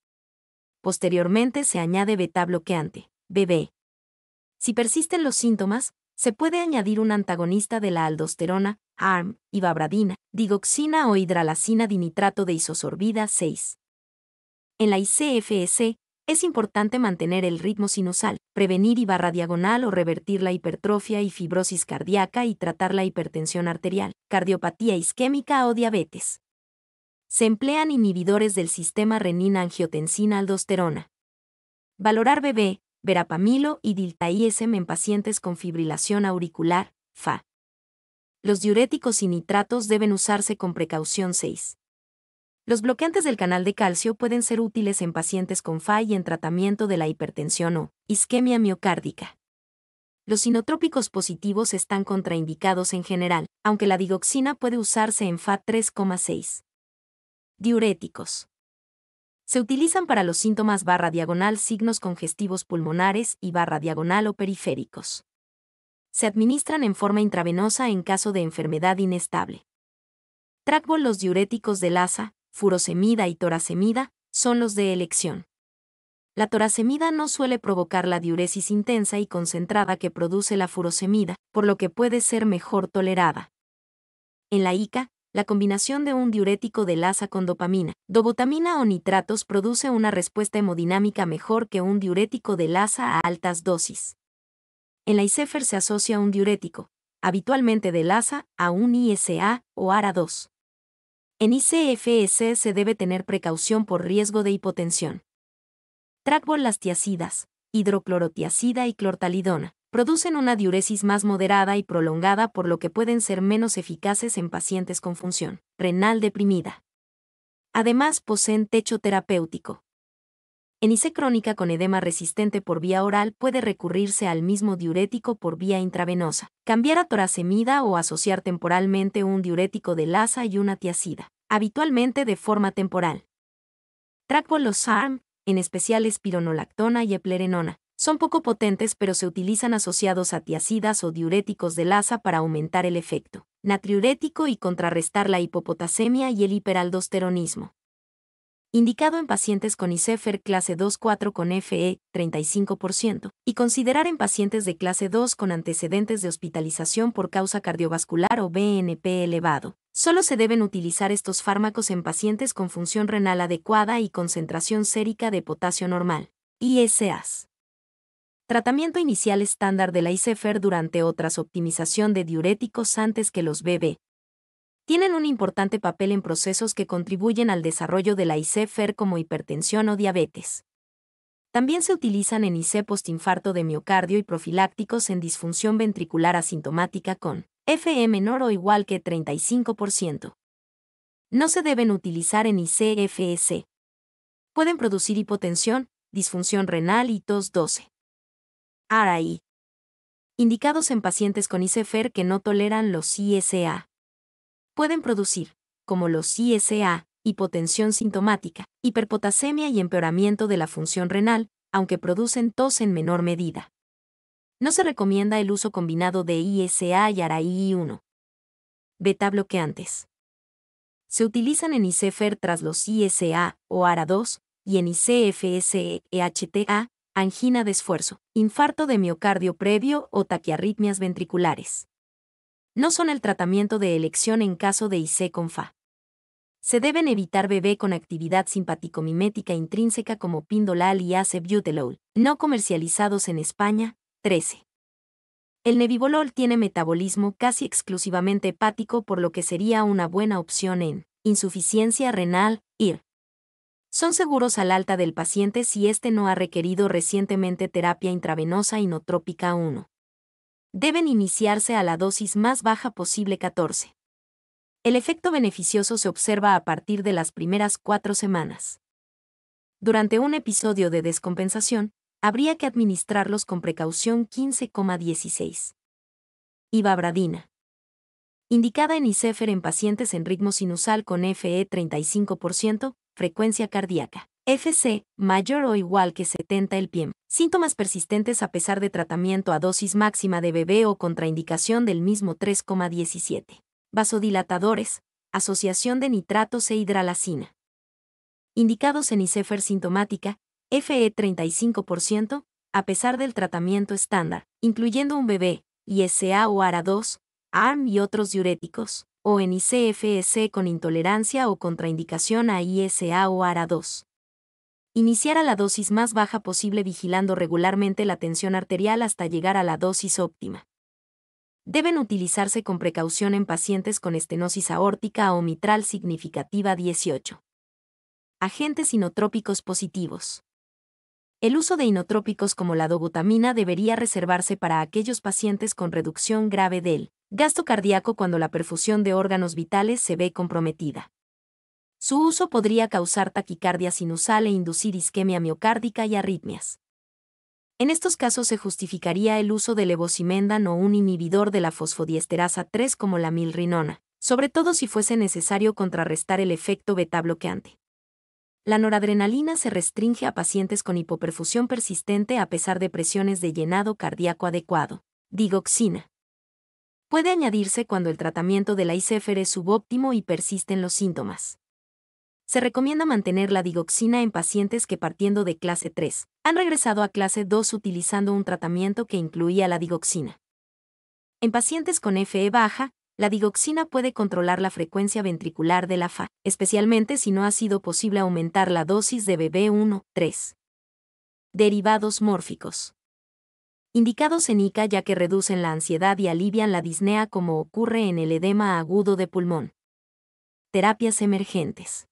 Posteriormente se añade beta bloqueante, BB, si persisten los síntomas, se puede añadir un antagonista de la aldosterona, ARM, ibabradina, digoxina o hidralacina dinitrato de isosorbida 6. En la ICFS, es importante mantener el ritmo sinusal, prevenir y barra diagonal o revertir la hipertrofia y fibrosis cardíaca y tratar la hipertensión arterial, cardiopatía isquémica o diabetes. Se emplean inhibidores del sistema renina-angiotensina-aldosterona. Valorar bebé, verapamilo y diltiazem en pacientes con fibrilación auricular, FA. Los diuréticos y nitratos deben usarse con precaución 6. Los bloqueantes del canal de calcio pueden ser útiles en pacientes con FA y en tratamiento de la hipertensión o isquemia miocárdica. Los sinotrópicos positivos están contraindicados en general, aunque la digoxina puede usarse en FA 3,6. Diuréticos. Se utilizan para los síntomas barra diagonal signos congestivos pulmonares y barra diagonal o periféricos. Se administran en forma intravenosa en caso de enfermedad inestable. Tracbol los diuréticos de lasa, furosemida y torasemida son los de elección. La torasemida no suele provocar la diuresis intensa y concentrada que produce la furosemida, por lo que puede ser mejor tolerada. En la ICA, la combinación de un diurético de lasa con dopamina, dobutamina o nitratos produce una respuesta hemodinámica mejor que un diurético de lasa a altas dosis. En la ICEFER se asocia un diurético, habitualmente de lasa, a un ISA o ARA2. En ICFS se debe tener precaución por riesgo de hipotensión. Tracbol las tiacidas, hidroclorotiacida y clortalidona producen una diuresis más moderada y prolongada por lo que pueden ser menos eficaces en pacientes con función renal deprimida. Además, poseen techo terapéutico. En IC crónica con edema resistente por vía oral puede recurrirse al mismo diurético por vía intravenosa, cambiar a toracemida o asociar temporalmente un diurético de lasa y una tiacida, habitualmente de forma temporal. Tracbolosarm, en especial espironolactona y eplerenona, son poco potentes pero se utilizan asociados a tiacidas o diuréticos de lasa para aumentar el efecto natriurético y contrarrestar la hipopotasemia y el hiperaldosteronismo. Indicado en pacientes con ICEFER clase 2-4 con FE, 35%, y considerar en pacientes de clase 2 con antecedentes de hospitalización por causa cardiovascular o BNP elevado. Solo se deben utilizar estos fármacos en pacientes con función renal adecuada y concentración sérica de potasio normal, ISAs. Tratamiento inicial estándar de la ICFR e e durante otras optimización de diuréticos antes que los BB. Tienen un importante papel en procesos que contribuyen al desarrollo de la ICFR e como hipertensión o diabetes. También se utilizan en IC postinfarto de miocardio y profilácticos en disfunción ventricular asintomática con FE menor o igual que 35%. No se deben utilizar en ICFS. Pueden producir hipotensión, disfunción renal y tos 12. ARAI. indicados en pacientes con ICFER que no toleran los ISA. Pueden producir, como los ISA, hipotensión sintomática, hiperpotasemia y empeoramiento de la función renal, aunque producen tos en menor medida. No se recomienda el uso combinado de ISA y ARAI-1. Beta bloqueantes. Se utilizan en ICFER tras los ISA o ARA2 y en EHTA angina de esfuerzo, infarto de miocardio previo o taquiarritmias ventriculares. No son el tratamiento de elección en caso de IC con FA. Se deben evitar bebé con actividad simpaticomimética mimética intrínseca como Pindolal y Acebutelol, no comercializados en España, 13. El nebivolol tiene metabolismo casi exclusivamente hepático por lo que sería una buena opción en insuficiencia renal, son seguros al alta del paciente si éste no ha requerido recientemente terapia intravenosa inotrópica 1. Deben iniciarse a la dosis más baja posible 14. El efecto beneficioso se observa a partir de las primeras cuatro semanas. Durante un episodio de descompensación, habría que administrarlos con precaución 15,16. Ibabradina. Indicada en ICEFER en pacientes en ritmo sinusal con FE 35%, frecuencia cardíaca. FC, mayor o igual que 70 el PIEM. Síntomas persistentes a pesar de tratamiento a dosis máxima de bebé o contraindicación del mismo 3,17. Vasodilatadores, asociación de nitratos e hidralacina. Indicados en ICEFER sintomática, FE 35%, a pesar del tratamiento estándar, incluyendo un bebé, ISA o ARA2, ARM y otros diuréticos o en ICFS con intolerancia o contraindicación a ISA o ARA2. Iniciar a la dosis más baja posible vigilando regularmente la tensión arterial hasta llegar a la dosis óptima. Deben utilizarse con precaución en pacientes con estenosis aórtica o mitral significativa 18. Agentes inotrópicos positivos. El uso de inotrópicos como la dobutamina debería reservarse para aquellos pacientes con reducción grave del Gasto cardíaco cuando la perfusión de órganos vitales se ve comprometida. Su uso podría causar taquicardia sinusal e inducir isquemia miocárdica y arritmias. En estos casos se justificaría el uso de levosimendan o un inhibidor de la fosfodiesterasa 3 como la milrinona, sobre todo si fuese necesario contrarrestar el efecto beta bloqueante. La noradrenalina se restringe a pacientes con hipoperfusión persistente a pesar de presiones de llenado cardíaco adecuado. Digoxina puede añadirse cuando el tratamiento de la ICFR es subóptimo y persisten los síntomas. Se recomienda mantener la digoxina en pacientes que partiendo de clase 3 han regresado a clase 2 utilizando un tratamiento que incluía la digoxina. En pacientes con FE baja, la digoxina puede controlar la frecuencia ventricular de la FA, especialmente si no ha sido posible aumentar la dosis de BB1-3. Derivados mórficos indicados en ICA ya que reducen la ansiedad y alivian la disnea como ocurre en el edema agudo de pulmón. Terapias emergentes.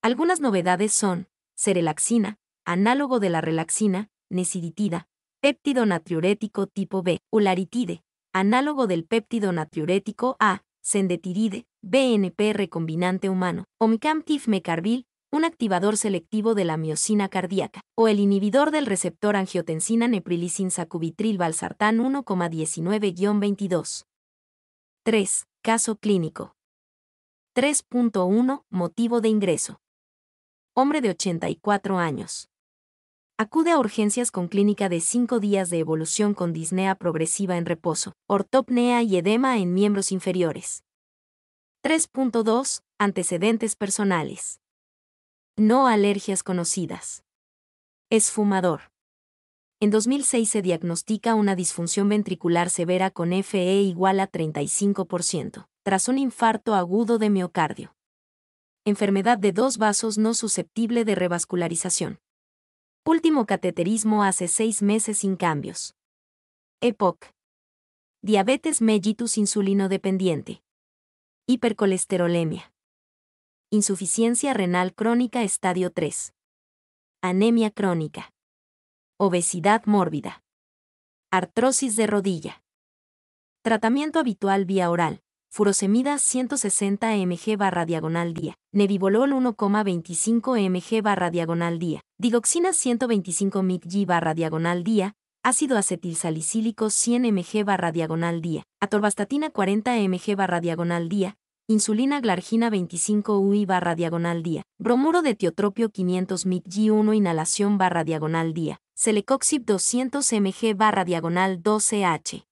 Algunas novedades son serelaxina, análogo de la relaxina, neciditida, péptido natriurético tipo B, ularitide, análogo del péptido natriurético A, sendetiride, BNP recombinante humano, omicamtiv un activador selectivo de la miocina cardíaca, o el inhibidor del receptor angiotensina neprilisin sacubitril valsartán 1,19-22. 3. Caso clínico. 3.1. Motivo de ingreso. Hombre de 84 años. Acude a urgencias con clínica de 5 días de evolución con disnea progresiva en reposo, ortopnea y edema en miembros inferiores. 3.2. Antecedentes personales. No alergias conocidas. Es fumador. En 2006 se diagnostica una disfunción ventricular severa con FE igual a 35%, tras un infarto agudo de miocardio. Enfermedad de dos vasos no susceptible de revascularización. Último cateterismo hace seis meses sin cambios. EPOC. Diabetes mellitus insulino dependiente. Hipercolesterolemia insuficiencia renal crónica estadio 3, anemia crónica, obesidad mórbida, artrosis de rodilla. Tratamiento habitual vía oral, furosemida 160 mg barra diagonal día, nebivolol 1,25 mg barra diagonal día, digoxina 125 mg barra diagonal día, ácido acetilsalicílico 100 mg barra diagonal día, atorvastatina 40 mg barra diagonal día, insulina glargina 25 UI barra diagonal día, bromuro de teotropio 500 mg 1 inhalación barra diagonal día, celecoxib 200 mg barra diagonal 12H.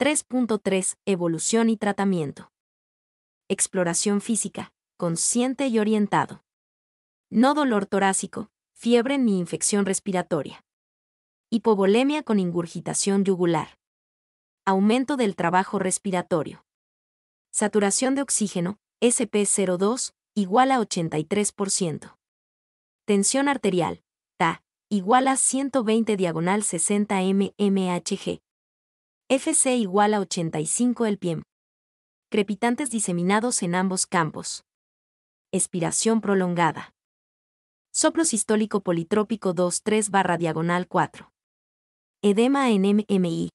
3.3 Evolución y tratamiento. Exploración física, consciente y orientado. No dolor torácico, fiebre ni infección respiratoria. Hipovolemia con ingurgitación yugular. Aumento del trabajo respiratorio saturación de oxígeno, SP02, igual a 83%. Tensión arterial, TA, igual a 120 diagonal 60 mmHg. FC igual a 85 el piem. Crepitantes diseminados en ambos campos. Expiración prolongada. Soplo sistólico politrópico 2-3 barra diagonal 4. Edema en MMI.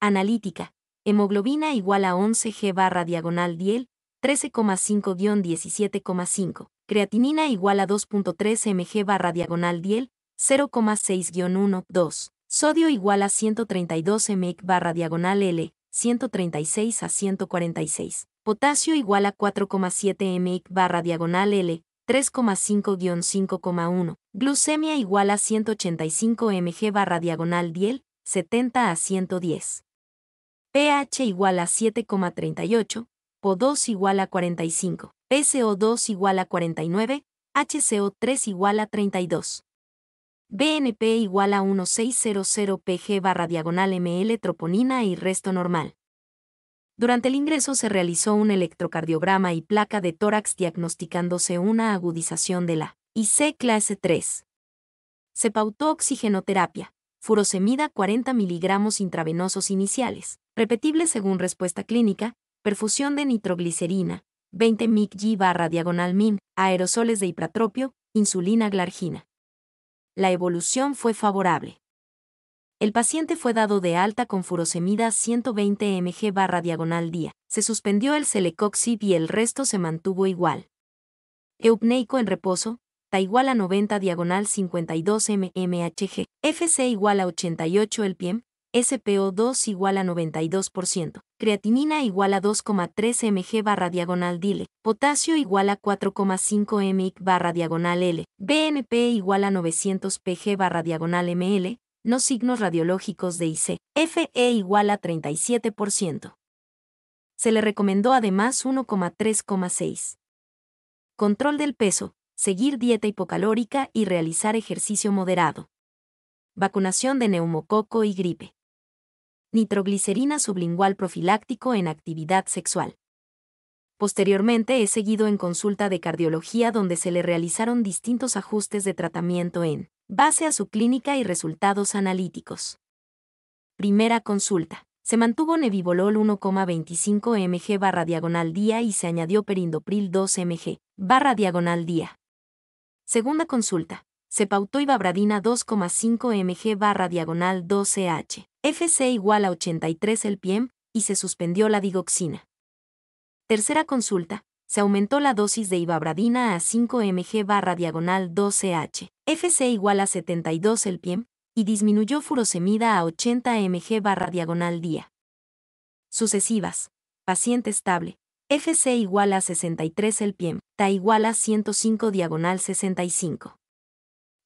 Analítica, hemoglobina igual a 11 G barra diagonal diel, 13,5-17,5, creatinina igual a 2.3 mg barra diagonal diel, 0,6-1, 2, sodio igual a 132 mg barra diagonal L, 136 a 146, potasio igual a 4,7 mg barra diagonal L, 3,5-5,1, glucemia igual a 185 mg barra diagonal diel, 70 a 110 pH igual a 7,38, po 2 igual a 45, so 2 igual a 49, HCO3 igual a 32. BNP igual a 1600 PG barra diagonal ML troponina y resto normal. Durante el ingreso se realizó un electrocardiograma y placa de tórax diagnosticándose una agudización de la IC clase 3. Se pautó oxigenoterapia, furosemida 40 miligramos intravenosos iniciales, repetible según respuesta clínica, perfusión de nitroglicerina, 20 mg barra diagonal min, aerosoles de hipratropio, insulina glargina. La evolución fue favorable. El paciente fue dado de alta con furosemida 120 mg barra diagonal día. Se suspendió el celecoxib y el resto se mantuvo igual. Eupneico en reposo, ta igual a 90 diagonal 52 mmHg, FC igual a 88 el PIEM, SPO2 igual a 92%, creatinina igual a 2,3 mg barra diagonal DILE, potasio igual a 4,5 mg barra diagonal L, BNP igual a 900 pg barra diagonal ML, no signos radiológicos de IC, FE igual a 37%. Se le recomendó además 1,3,6. Control del peso, seguir dieta hipocalórica y realizar ejercicio moderado vacunación de neumococo y gripe nitroglicerina sublingual profiláctico en actividad sexual. Posteriormente he seguido en consulta de cardiología donde se le realizaron distintos ajustes de tratamiento en base a su clínica y resultados analíticos. Primera consulta. Se mantuvo nebivolol 1,25 mg barra diagonal día y se añadió perindopril 2 mg barra diagonal día. Segunda consulta se pautó ibabradina 2,5 mg barra diagonal 12H, FC igual a 83 el PIEM, y se suspendió la digoxina. Tercera consulta, se aumentó la dosis de ibabradina a 5 mg barra diagonal 12H, FC igual a 72 el PIEM, y disminuyó furosemida a 80 mg barra diagonal día. Sucesivas. Paciente estable. FC igual a 63 el PIEM, TA igual a 105 diagonal 65.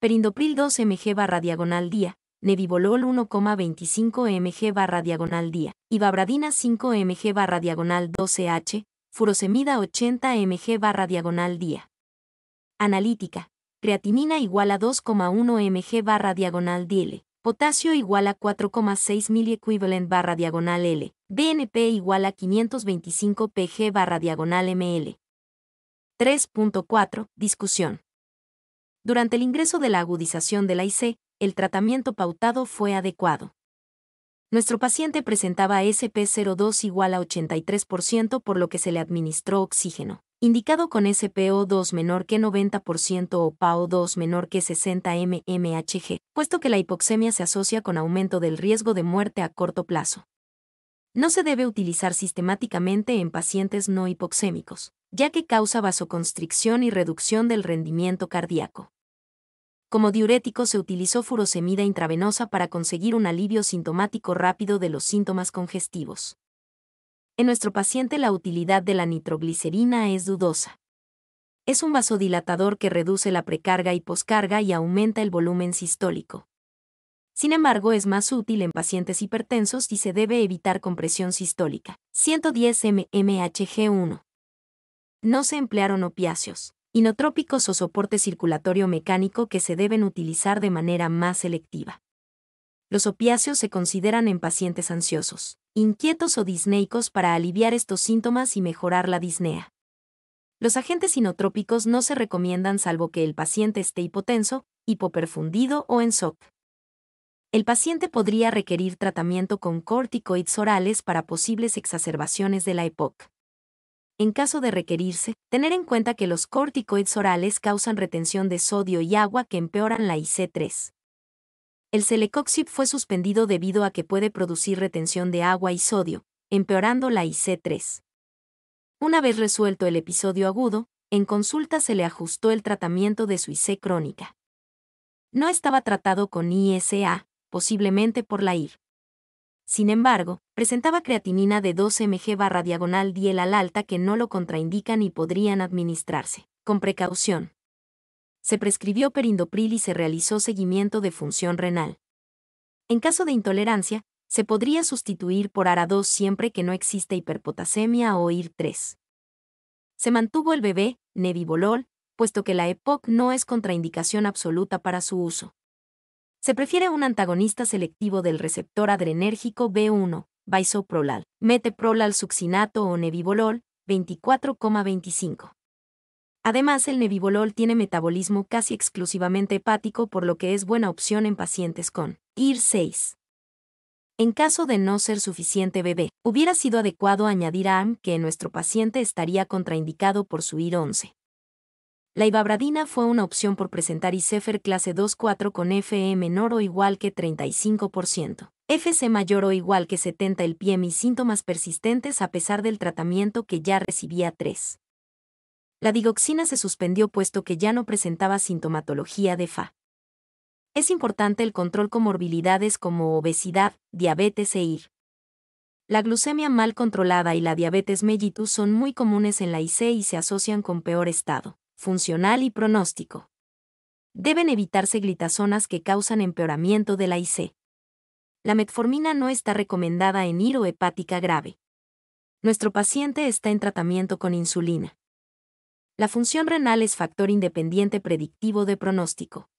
Perindopril 2 mg barra diagonal día, Nebivolol 1,25 mg barra diagonal día, Ibabradina 5 mg barra diagonal 12H, Furosemida 80 mg barra diagonal día. Analítica. Creatinina igual a 2,1 mg barra diagonal DL. Potasio igual a 4,6 mEq barra diagonal L. BNP igual a 525 pg barra diagonal ml. 3.4. Discusión. Durante el ingreso de la agudización de la IC, el tratamiento pautado fue adecuado. Nuestro paciente presentaba SP02 igual a 83% por lo que se le administró oxígeno, indicado con SPO2 menor que 90% o PAO2 menor que 60 mmHg, puesto que la hipoxemia se asocia con aumento del riesgo de muerte a corto plazo. No se debe utilizar sistemáticamente en pacientes no hipoxémicos, ya que causa vasoconstricción y reducción del rendimiento cardíaco. Como diurético se utilizó furosemida intravenosa para conseguir un alivio sintomático rápido de los síntomas congestivos. En nuestro paciente la utilidad de la nitroglicerina es dudosa. Es un vasodilatador que reduce la precarga y poscarga y aumenta el volumen sistólico. Sin embargo, es más útil en pacientes hipertensos y se debe evitar compresión sistólica. 110 mmHg1. No se emplearon opiáceos inotrópicos o soporte circulatorio mecánico que se deben utilizar de manera más selectiva. Los opiáceos se consideran en pacientes ansiosos, inquietos o disneicos para aliviar estos síntomas y mejorar la disnea. Los agentes inotrópicos no se recomiendan salvo que el paciente esté hipotenso, hipoperfundido o en SOC. El paciente podría requerir tratamiento con corticoides orales para posibles exacerbaciones de la EPOC en caso de requerirse, tener en cuenta que los corticoides orales causan retención de sodio y agua que empeoran la IC3. El celecoxib fue suspendido debido a que puede producir retención de agua y sodio, empeorando la IC3. Una vez resuelto el episodio agudo, en consulta se le ajustó el tratamiento de su IC crónica. No estaba tratado con ISA, posiblemente por la IR. Sin embargo, presentaba creatinina de 12 mg barra diagonal diel al alta que no lo contraindican y podrían administrarse, con precaución. Se prescribió perindopril y se realizó seguimiento de función renal. En caso de intolerancia, se podría sustituir por ARA2 siempre que no exista hiperpotasemia o IR3. Se mantuvo el bebé, nebivolol, puesto que la EPOC no es contraindicación absoluta para su uso. Se prefiere un antagonista selectivo del receptor adrenérgico B1, bisoprolal, meteprolal succinato o nebivolol, 24,25. Además, el nebivolol tiene metabolismo casi exclusivamente hepático, por lo que es buena opción en pacientes con IR6. En caso de no ser suficiente bebé, hubiera sido adecuado añadir AM que en nuestro paciente estaría contraindicado por su IR11. La ibabradina fue una opción por presentar ICEFER clase 2-4 con FE menor o igual que 35%, Fc mayor o igual que 70 el PM y síntomas persistentes a pesar del tratamiento que ya recibía 3. La digoxina se suspendió puesto que ya no presentaba sintomatología de FA. Es importante el control con morbilidades como obesidad, diabetes e IR. La glucemia mal controlada y la diabetes mellitus son muy comunes en la IC y se asocian con peor estado funcional y pronóstico. Deben evitarse glitazonas que causan empeoramiento de la IC. La metformina no está recomendada en o hepática grave. Nuestro paciente está en tratamiento con insulina. La función renal es factor independiente predictivo de pronóstico.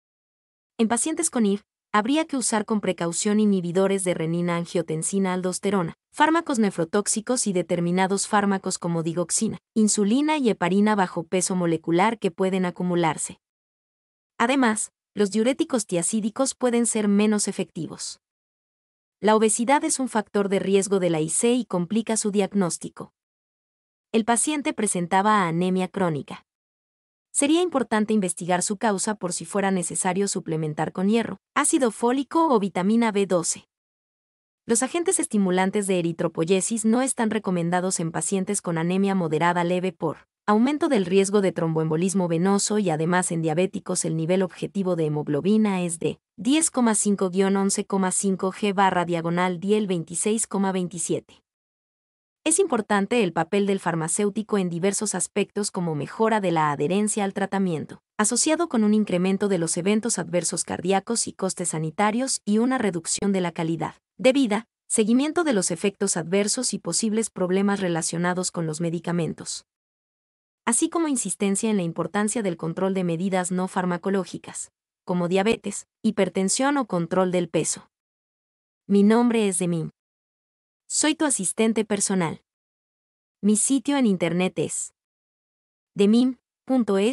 En pacientes con IR, habría que usar con precaución inhibidores de renina, angiotensina, aldosterona, fármacos nefrotóxicos y determinados fármacos como digoxina, insulina y heparina bajo peso molecular que pueden acumularse. Además, los diuréticos tiacídicos pueden ser menos efectivos. La obesidad es un factor de riesgo de la IC y complica su diagnóstico. El paciente presentaba anemia crónica sería importante investigar su causa por si fuera necesario suplementar con hierro, ácido fólico o vitamina B12. Los agentes estimulantes de eritropoyesis no están recomendados en pacientes con anemia moderada leve por aumento del riesgo de tromboembolismo venoso y además en diabéticos el nivel objetivo de hemoglobina es de 10,5-11,5 G barra diagonal diel 26,27. Es importante el papel del farmacéutico en diversos aspectos como mejora de la adherencia al tratamiento, asociado con un incremento de los eventos adversos cardíacos y costes sanitarios y una reducción de la calidad de vida, seguimiento de los efectos adversos y posibles problemas relacionados con los medicamentos, así como insistencia en la importancia del control de medidas no farmacológicas, como diabetes, hipertensión o control del peso. Mi nombre es Demín. Soy tu asistente personal. Mi sitio en internet es demim.es.tl.